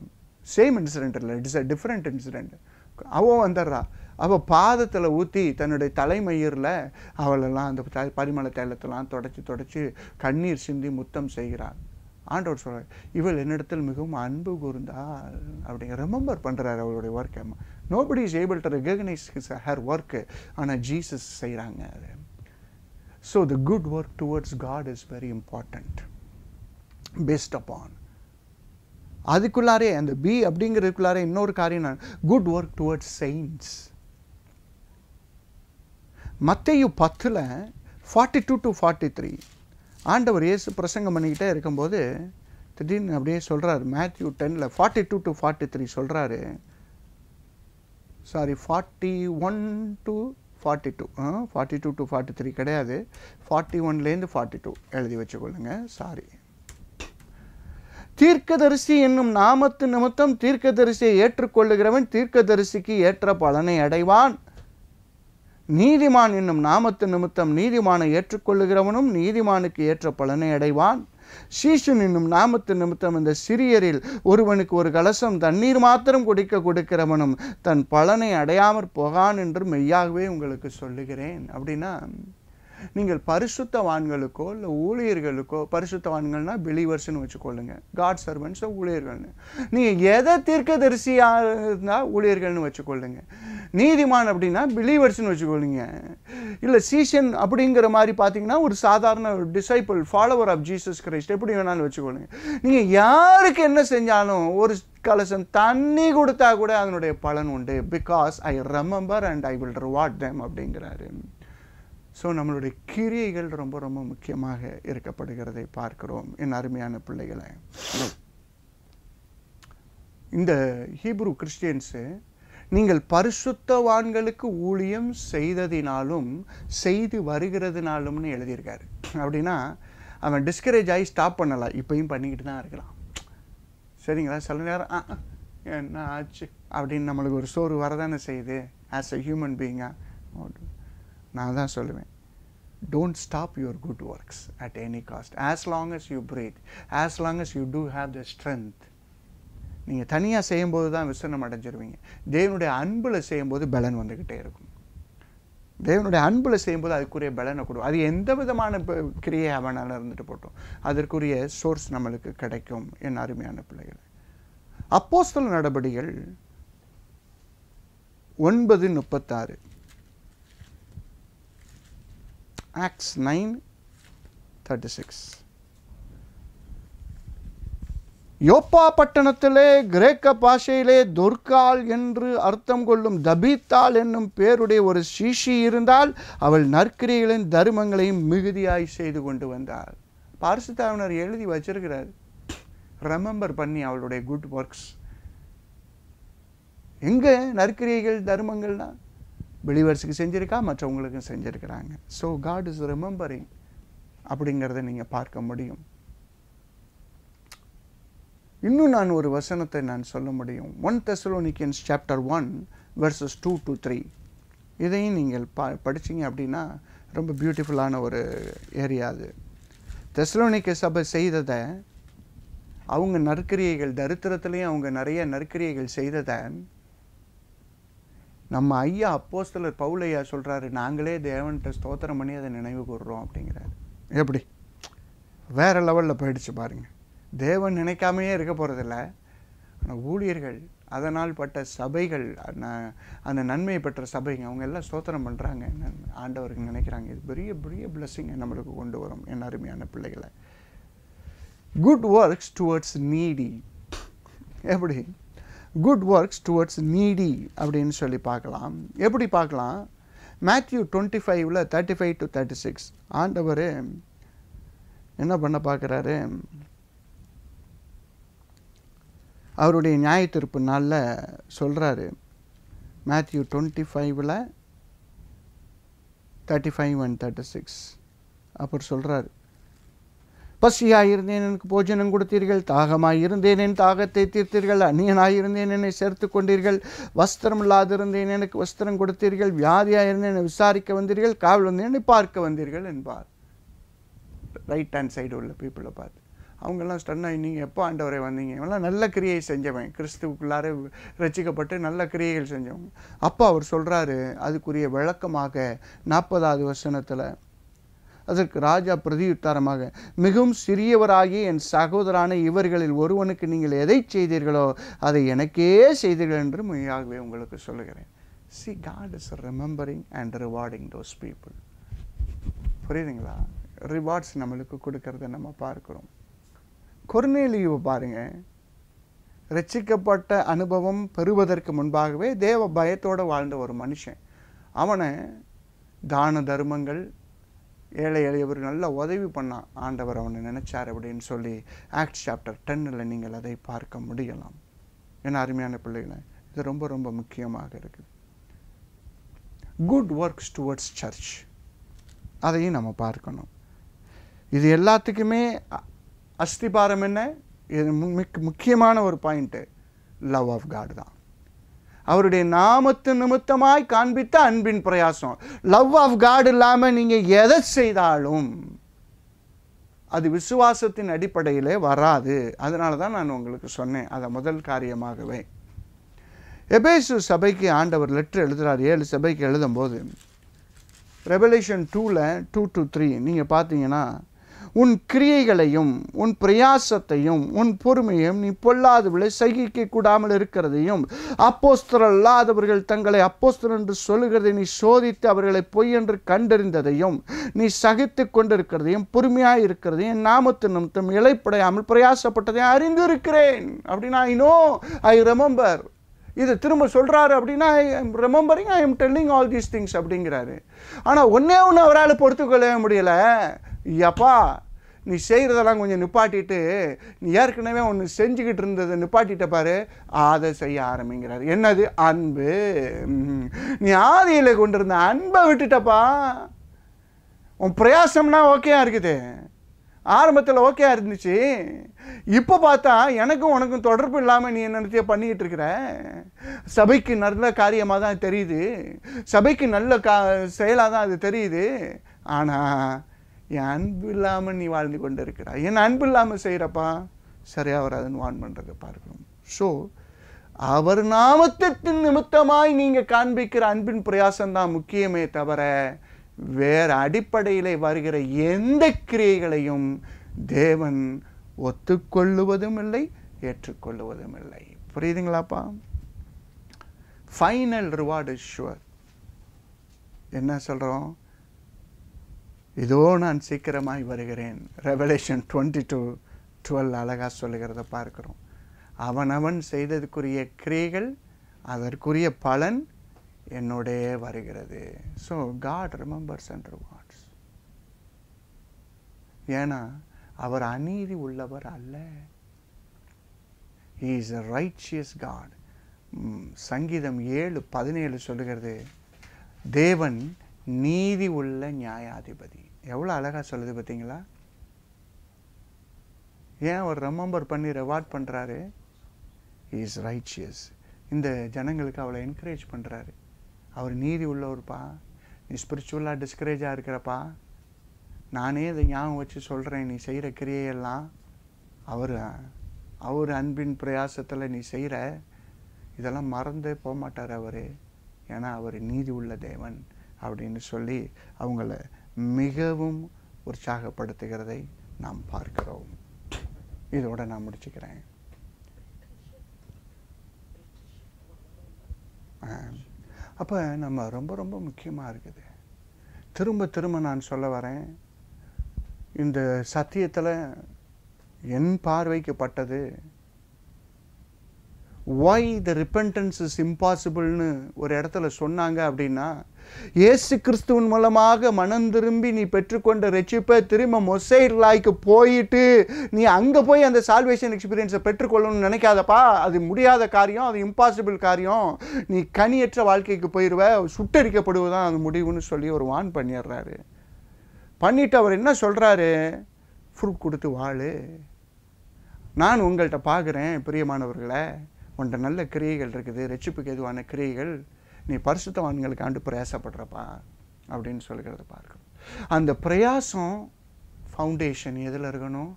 சேம் இன்சிடெண்ட் இல்லை இட்ஸ் அ டிஃப்ரெண்ட் இன்சிடெண்ட் அவன் வந்துடுறா அவள் பாதத்தில் ஊற்றி தன்னுடைய தலைமயிரில் அவளெல்லாம் அந்த த பரிமள தைலத்தெல்லாம் தொடச்சி தொடச்சி கண்ணீர் சிந்தி முத்தம் செய்கிறாள் ஆண்டவர் சொல்கிறார் இவள் என்னிடத்தில் மிகவும் அன்பு கூர்ந்தாள் அப்படிங்க ரிமெம்பர் பண்ணுறாரு அவளுடைய ஒர்க் அம்மா nobody is able to recognise his her work ஆனால் ஜீசஸ் செய்கிறாங்க அது so the good work towards God is very important based upon அதுக்குள்ளாரே அந்த பி அப்படிங்கிறதுக்குள்ளாரே இன்னொரு காரியம் நான் குட் ஒர்க் டுவர்ட்ஸ் செயின்ஸ் மத்தையு பத்தில் forty two to forty three ஆண்டவர் இயேசு பிரசங்கம் பண்ணிக்கிட்டே இருக்கும்போது திடீர்னு அப்படியே சொல்கிறார் மேத்யூ டெனில் forty two to forty three சொல்கிறாரு sorry forty one to forty two forty two to forty three கிடையாது ஃபார்ட்டி ஒன்லேருந்து ஃபார்ட்டி டூ எழுதி வச்சுக்கொள்ளுங்க சாரி தீர்க்கதரிசி என்னும் நாமத்து நிமித்தம் தீர்க்கதரிசியை ஏற்றுக்கொள்ளுகிறவன் தீர்க்கதரிசிக்கு ஏற்ற பலனை அடைவான் நீதிமான் என்னும் நாமத்து நிமித்தம் நீதிமானை ஏற்றுக்கொள்ளுகிறவனும் நீதிமானுக்கு ஏற்ற பலனை அடைவான் சீஷன் என்னும் நாமத்து நிமித்தம் இந்த சிறியரில் ஒருவனுக்கு ஒரு கலசம் தண்ணீர் மாத்திரம் குடிக்க கொடுக்கிறவனும் தன் பலனை அடையாமற் போகான் என்று மெய்யாகவே உங்களுக்கு சொல்லுகிறேன் அப்படின்னா நீங்கள் பரிசுத்தவான்களுக்கோ இல்லை ஊழியர்களுக்கோ பரிசுத்தவான்கள்னால் பிலீவர்ஸ்னு வச்சுக்கொள்ளுங்க காட் சர்வன்ஸோ ஊழியர்கள்னு நீங்கள் எதை தீர்க்கதரிசியாக இருந்தால் ஊழியர்கள்னு வச்சுக்கொள்ளுங்க நீதிமான் அப்படின்னா பிலீவர்ஸ்னு வச்சுக்கொள்ளுங்க இல்லை சீசன் அப்படிங்கிற மாதிரி பார்த்தீங்கன்னா ஒரு சாதாரண disciple follower of Jesus Christ எப்படி வேணாலும் வச்சுக்கொள்ளுங்க நீங்கள் யாருக்கு என்ன செஞ்சாலும் ஒரு கலசம் தண்ணி கொடுத்தா கூட அதனுடைய பலன் உண்டு because I remember and I will reward them அப்படிங்கிறாரு ஸோ நம்மளுடைய கிரியைகள் ரொம்ப ரொம்ப முக்கியமாக இருக்கப்படுகிறதை பார்க்கிறோம் என் அருமையான பிள்ளைகளை இந்த ஹீப்ரு கிறிஸ்டியன்ஸு நீங்கள் பரிசுத்தவான்களுக்கு ஊழியம் செய்ததினாலும் செய்து வருகிறதுனாலும்னு எழுதியிருக்காரு அப்படின்னா அவன் டிஸ்கரேஜ் ஆகி ஸ்டாப் பண்ணலாம் இப்பையும் பண்ணிக்கிட்டு தான் இருக்கிறான் சரிங்களா சில நேரம் ஆ என்ன ஆச்சு அப்படின்னு நம்மளுக்கு ஒரு சோறு வரதானே செய்யுது ஆஸ் எ ஹியூமன் பீயிங்காக நான் தான் சொல்லுவேன் don't stop your good works at any cost as long as you breathe as long as you do have the strength நீங்கள் தனியாக செய்யும்போது தான் விசனம் அடைஞ்சிருவீங்க தேவனுடைய அன்பில் செய்யும்போது பலன் வந்துக்கிட்டே இருக்கும் தேவனுடைய அன்பில் செய்யும்போது அதுக்குரிய பலனை கொடுக்கும் அது எந்த விதமான கிரியை அவனால் இருந்துட்டு போட்டோம் அதற்குரிய சோர்ஸ் நம்மளுக்கு கிடைக்கும் என் அருமையான பிள்ளைகள் அப்போஸ்தல் நடபடிகள் ஒன்பது முப்பத்தாறு Acts 9 36. யோப்பா பட்டணத்திலே கிரேக்க பாஷையிலே துர்கால் என்று அர்த்தம் கொள்ளும் தபீத்தாள் என்னும் பேருடைய ஒரு சீஷி இருந்தால் அவள் நற்கிரிகளின் தர்மங்களையும் மிகுதியாய் செய்து கொண்டு வந்தாள் பார்சித்தாவினர் எழுதி வச்சிருக்கிறார் ரெமம்பர் பண்ணி அவளுடைய குட் ஒர்க்ஸ் எங்கே நற்கிரியைகள் தர்மங்கள்னா பிலிவர்ஸுக்கு செஞ்சுருக்கா மற்றவங்களுக்கும் செஞ்சுருக்கிறாங்க ஸோ காட் இஸ் ரிமெம்பரிங் அப்படிங்கிறத நீங்கள் பார்க்க முடியும் இன்னும் நான் ஒரு வசனத்தை நான் சொல்ல முடியும் one Thessalonians chapter one verses two to three இதையும் நீங்கள் பா படிச்சிங்க அப்படின்னா ரொம்ப பியூட்டிஃபுல்லான ஒரு ஏரியா அது தெசலோனிக்க சபை செய்ததை அவங்க நற்கிரியைகள் தரித்திரத்துலேயும் அவங்க நிறைய நற்கிரியைகள் செய்ததை நம்ம ஐயா அப்போஸ்தலர் பவுலையா சொல்கிறாரு நாங்களே தேவன்கிட்ட ஸ்தோத்திரம் பண்ணி அதை நினைவு கூறுறோம் அப்படிங்கிறாரு எப்படி வேறு லெவலில் போயிடுச்சு பாருங்கள் தேவன் நினைக்காமையே இருக்க போகிறதில்ல ஆனால் ஊழியர்கள் அதனால் பட்ட சபைகள் அந்த நன்மையை பெற்ற சபைங்க அவங்க எல்லாம் ஸ்தோத்திரம் பண்ணுறாங்க ஆண்டவர்கள் நினைக்கிறாங்க இது பெரிய பெரிய பிளஸ்ஸிங்கை நம்மளுக்கு கொண்டு வரும் என் அருமையான பிள்ளைகளை குட் ஒர்க்ஸ் டுவர்ட்ஸ் நீடி எப்படி குட் ஒர்க்ஸ் டுவர்ட்ஸ் நீடி அப்படின்னு சொல்லி பார்க்கலாம் எப்படி பார்க்கலாம் மேத்யூ டுவெண்ட்டி ஃபைவ்ல thirty five to thirty six ஆண்டவர் என்ன பண்ண பார்க்குறாரு அவருடைய நியாய தீர்ப்பு நாளில் சொல்கிறாரு மேத்யூ டுவெண்ட்டி ஃபைவ்ல thirty five and thirty six அப்புறம் சொல்கிறாரு பசியாயிருந்தேன் எனக்கு போஜனம் கொடுத்தீர்கள் தாகமாயிருந்தேன் என் தாகத்தை தீர்த்தீர்கள் அந்நியனாயிருந்தேன் என்னை சேர்த்து கொண்டீர்கள் வஸ்திரம் இல்லாதிருந்தேன் எனக்கு வஸ்திரம் கொடுத்தீர்கள் வியாதியாயிருந்தேன் என்னை விசாரிக்க வந்தீர்கள் காவல் வந்தேன் என்னை பார்க்க வந்தீர்கள் என்பார் ரைட் ஹேண்ட் சைடு உள்ள பீப்புளை பார்த்து அவங்கெல்லாம் ஸ்டன்னாக நீங்கள் எப்போ ஆண்டவரை வந்தீங்க இவங்கெல்லாம் நல்ல கிரியை செஞ்சவன் கிறிஸ்துவுக்குள்ளார ரசிக்கப்பட்டு நல்ல கிரியைகள் செஞ்சவங்க அப்போ அவர் சொல்கிறாரு அதுக்குரிய விளக்கமாக நாற்பதாவது வசனத்தில் அதற்கு ராஜா பிரதியுத்தாரமாக மிகவும் சிறியவராகி என் சகோதரான இவர்களில் ஒருவனுக்கு நீங்கள் எதை செய்தீர்களோ அதை எனக்கே செய்தீர்கள் என்று மொழியாகவே உங்களுக்கு சொல்லுகிறேன் see God is remembering and rewarding those people புரியுதுங்களா ரிவார்ட்ஸ் நம்மளுக்கு கொடுக்கறத நம்ம பார்க்குறோம் கொர்னேலியுவை பாருங்கள் ரட்சிக்கப்பட்ட அனுபவம் பெறுவதற்கு முன்பாகவே தேவ பயத்தோடு வாழ்ந்த ஒரு மனுஷன் அவனை தான தர்மங்கள் ஏழை எளியவர்கள் நல்லா உதவி பண்ணான் ஆண்டவர் அவனை நினைச்சார் அப்படின்னு சொல்லி ஆக்ட் சாப்டர் டென்னில் நீங்கள் அதை பார்க்க முடியலாம் ஏன்னா அருமையான பிள்ளைகளை இது ரொம்ப ரொம்ப முக்கியமாக இருக்குது குட் ஒர்க்ஸ் டுவர்ட்ஸ் சர்ச் அதையும் நம்ம பார்க்கணும் இது எல்லாத்துக்குமே அஸ்திபாரம் என்ன இது முக்கியமான ஒரு பாயிண்ட்டு லவ் ஆஃப் காட் தான் அவருடைய நாமத்து நிமித்தமாய் காண்பித்த அன்பின் பிரயாசம் லவ் ஆஃப் காட் இல்லாமல் நீங்கள் எதை செய்தாலும் அது விசுவாசத்தின் அடிப்படையிலே வராது அதனால தான் நான் உங்களுக்கு சொன்னேன் அதை முதல் காரியமாகவே எபேசு சபைக்கு ஆண்டவர் லெட்ரு எழுதுகிறார் ஏழு சபைக்கு எழுதும்போது ரெவலேஷன் டூவில் டூ டு த்ரீ நீங்கள் பார்த்தீங்கன்னா உன் கிரியைகளையும் உன் பிரயாசத்தையும் உன் பொறுமையும் நீ பொல்லாதவர்களை சகிக்க கூடாமல் இருக்கிறதையும் அப்போஸ்தர் அல்லாதவர்கள் தங்களை அப்போஸ்தர் என்று சொல்லுகிறதை நீ சோதித்து அவர்களை பொய் என்று கண்டறிந்ததையும் நீ சகித்து கொண்டிருக்கிறதையும் பொறுமையாக இருக்கிறதையும் நாமத்து நிமித்தம் இலைப்படையாமல் பிரயாசப்பட்டதையும் அறிந்திருக்கிறேன் அப்படின்னா ஐ நோ ஐ ரிமெம்பர் இது திரும்ப சொல்கிறாரு அப்படின்னா I am remembering I am telling all these things அப்படிங்கிறாரு ஆனால் ஒன்றே ஒன்று அவரால் பொறுத்துக்கொள்ளவே முடியலை யப்பா நீ செய்கிறதெல்லாம் கொஞ்சம் நிப்பாட்டிட்டு நீ ஏற்கனவே ஒன்று செஞ்சுக்கிட்டு இருந்ததை நிப்பாட்டிட்ட பாரு அதை செய்ய ஆரம்பிங்கிறார் என்னது அன்பு நீ ஆதியில் கொண்டு இருந்த அன்பை விட்டுட்டப்பா உன் பிரயாசம்னா ஓகேயா இருக்குது ஆரம்பத்தில் ஓகேயா இருந்துச்சு இப்போ பார்த்தா எனக்கும் உனக்கும் தொடர்பு இல்லாமல் நீ என்னத்தையோ பண்ணிக்கிட்டு இருக்கிற சபைக்கு நல்ல காரியமாக தான் தெரியுது சபைக்கு நல்ல கா செயலாக தான் அது தெரியுது ஆனால் என் அன்பு இல்லாமல் நீ வாழ்ந்து கொண்டு இருக்கிறாய் என் அன்பு இல்லாமல் செய்கிறப்பா சரியாக வராதுன்னு வான் பண்ணுறதை பார்க்கணும் ஸோ அவர் நாமத்தின் நிமித்தமாய் நீங்கள் காண்பிக்கிற அன்பின் பிரயாசம்தான் முக்கியமே தவிர வேறு அடிப்படையில் வருகிற எந்த கிரியைகளையும் தேவன் ஒத்துக்கொள்ளுவதும் இல்லை ஏற்றுக்கொள்ளுவதும் இல்லை புரியுதுங்களாப்பா ஃபைனல் ரிவார்டு ஷுவர் என்ன சொல்கிறோம் இதோ நான் சீக்கிரமாய் வருகிறேன் ரெவலேஷன் டுவெண்ட்டி டூ டுவெல் அழகாக சொல்லுகிறத பார்க்குறோம் அவனவன் செய்ததுக்குரிய கிரியைகள் அதற்குரிய பலன் என்னோடே வருகிறது so God remembers and rewards ஏன்னா அவர் அநீதி உள்ளவர் அல்ல இஸ் அ ரைச்சியஸ் காட் சங்கீதம் ஏழு பதினேழு சொல்லுகிறது தேவன் நீதி உள்ள நியாயாதிபதி எவ்வளோ அழகாக சொல்லுது பார்த்தீங்களா ஏன் அவர் ரெமம்பர் பண்ணி ரெவார்ட் பண்ணுறாரு இஸ் ரைச்சியஸ் இந்த ஜனங்களுக்கு அவளை என்கரேஜ் பண்ணுறாரு அவர் நீதி உள்ளவர்ப்பா நீ ஸ்பிரிச்சுவலாக டிஸ்கரேஜாக இருக்கிறப்பா நானே இதை ஞாபகம் வச்சு சொல்கிறேன் நீ செய்கிற கிரியையெல்லாம் அவர் அவர் அன்பின் பிரயாசத்தில் நீ செய்கிற இதெல்லாம் மறந்தே போக மாட்டார் அவர் ஏன்னா அவர் நீதி உள்ள தேவன் அப்படின்னு சொல்லி அவங்கள மிகவும் உற்சாகப்படுத்துகிறதை நாம் பார்க்கிறோம் இதோட நான் முடிச்சுக்கிறேன் அப்போ நம்ம ரொம்ப ரொம்ப முக்கியமாக இருக்குது திரும்ப திரும்ப நான் சொல்ல வரேன் இந்த சத்தியத்தில் என் பார்வைக்கு பட்டது ஒய் த ரிப்பன்டன்ஸ் இஸ் இம்பாசிபிள்னு ஒரு இடத்துல சொன்னாங்க அப்படின்னா ஏசு கிறிஸ்துவின் மூலமாக மனம் திரும்பி நீ பெற்றுக்கொண்ட ரெச்சிப்பை திரும்ப மொசைட் லாய்க்கு போயிட்டு நீ அங்கே போய் அந்த சால்வேஷன் எக்ஸ்பீரியன்ஸை பெற்றுக்கொள்ளணும்னு நினைக்காதப்பா அது முடியாத காரியம் அது இம்பாசிபிள் காரியம் நீ கனியற்ற வாழ்க்கைக்கு போயிடுவ சுட்டரிக்கப்படுவதான் அது முடிவுன்னு சொல்லி ஒரு வான் பண்ணிடுறாரு பண்ணிவிட்டு அவர் என்ன சொல்கிறாரு ஃப்ரூட் கொடுத்து வாழு நான் உங்கள்கிட்ட பார்க்குறேன் பிரியமானவர்களை உன்ட்ட நல்ல கிரியைகள் இருக்குது ரட்சிப்புக்கு எதுவான கிரியைகள் நீ பரிசுத்தவான்களுக்கு ஆண்டு பிரயாசப்படுறப்பா அப்படின்னு சொல்கிறத பார்க்கணும் அந்த பிரயாசம் ஃபவுண்டேஷன் எதில் இருக்கணும்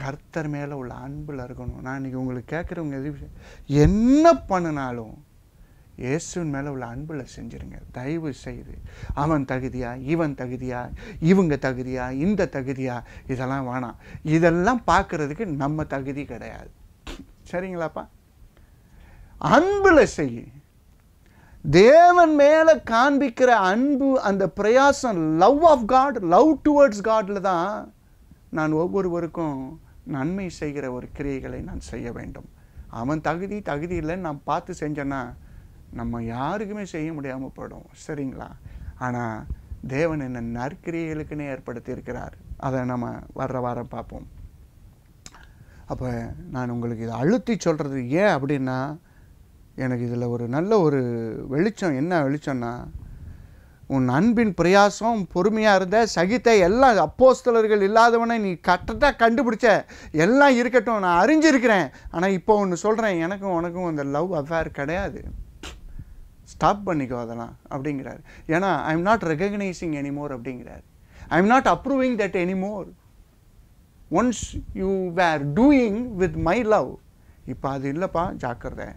கர்த்தர் மேலே உள்ள அன்பில் இருக்கணும் நான் இன்றைக்கி உங்களுக்கு கேட்குறவங்க எது என்ன பண்ணினாலும் இயேசுவின் மேலே உள்ள அன்பில் செஞ்சுருங்க தயவு செய்து அவன் தகுதியா இவன் தகுதியா இவங்க தகுதியா இந்த தகுதியா இதெல்லாம் வேணாம் இதெல்லாம் பார்க்குறதுக்கு நம்ம தகுதி கிடையாது சரிங்களாப்பா அன்பில் செய் தேவன் மேலே காண்பிக்கிற அன்பு அந்த பிரயாசம் love of God love towards காடில் தான் நான் ஒவ்வொருவருக்கும் நன்மை செய்கிற ஒரு கிரியைகளை நான் செய்ய வேண்டும் அவன் தகுதி தகுதி இல்லைன்னு நான் பார்த்து செஞ்சேன்னா நம்ம யாருக்குமே செய்ய முடியாமல் போயிடும் சரிங்களா ஆனால் தேவன் என்ன நற்கிரியைகளுக்குன்னே ஏற்படுத்தியிருக்கிறார் அதை நம்ம வர்ற வாரம் பார்ப்போம் அப்போ நான் உங்களுக்கு இதை அழுத்தி சொல்கிறது ஏன் அப்படின்னா எனக்கு இதில் ஒரு நல்ல ஒரு வெளிச்சம் என்ன வெளிச்சம்னா உன் அன்பின் பிரயாசம் பொறுமையாக இருந்த சகித்த எல்லாம் அப்போஸ்தலர்கள் இல்லாதவனை நீ கரெக்டாக கண்டுபிடிச்ச எல்லாம் இருக்கட்டும் நான் அறிஞ்சிருக்கிறேன் ஆனால் இப்போ ஒன்று சொல்கிறேன் எனக்கும் உனக்கும் அந்த லவ் அஃபேர் கிடையாது ஸ்டாப் பண்ணிக்கோ அதெல்லாம் அப்படிங்கிறாரு ஏன்னா I am not recognising anymore அப்படிங்கிறார் I am not approving that anymore once you were doing with my love இப்போ அது இல்லைப்பா ஜாக்கிரதை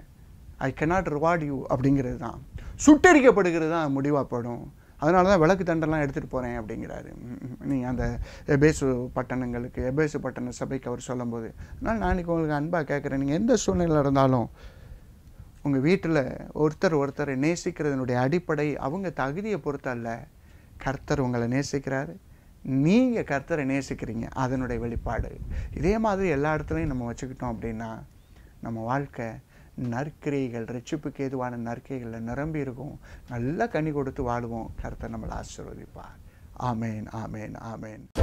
ஐ கெனாட் ரிவார்ட் யூ அப்படிங்கிறது தான் சுட்டரிக்கப்படுகிறது தான் முடிவாக படும் அதனால தான் விளக்கு தண்டெல்லாம் எடுத்துகிட்டு போகிறேன் அப்படிங்கிறாரு நீங்கள் அந்த எபேசு பட்டணங்களுக்கு எபேசு பட்டண சபைக்கு அவர் சொல்லும்போது அதனால் நான் இன்றைக்கி உங்களுக்கு அன்பாக கேட்குறேன் நீங்கள் எந்த சூழ்நிலையில் இருந்தாலும் உங்கள் வீட்டில் ஒருத்தர் ஒருத்தரை நேசிக்கிறதுனுடைய அடிப்படை அவங்க தகுதியை பொறுத்த அல்ல கர்த்தர் உங்களை நேசிக்கிறாரு நீங்கள் கர்த்தரை நேசிக்கிறீங்க அதனுடைய வெளிப்பாடு இதே மாதிரி எல்லா இடத்துலையும் நம்ம வச்சுக்கிட்டோம் அப்படின்னா நம்ம வாழ்க்கை நற்கிரைகள் ரட்சிப்புக்கு ஏதுவான நற்கைகளில் நிரம்பி இருக்கும் நல்லா கனி கொடுத்து வாழுவோம் கருத்தை நம்மளை ஆசீர்வதிப்பார் ஆமேன் ஆமேன் ஆமேன்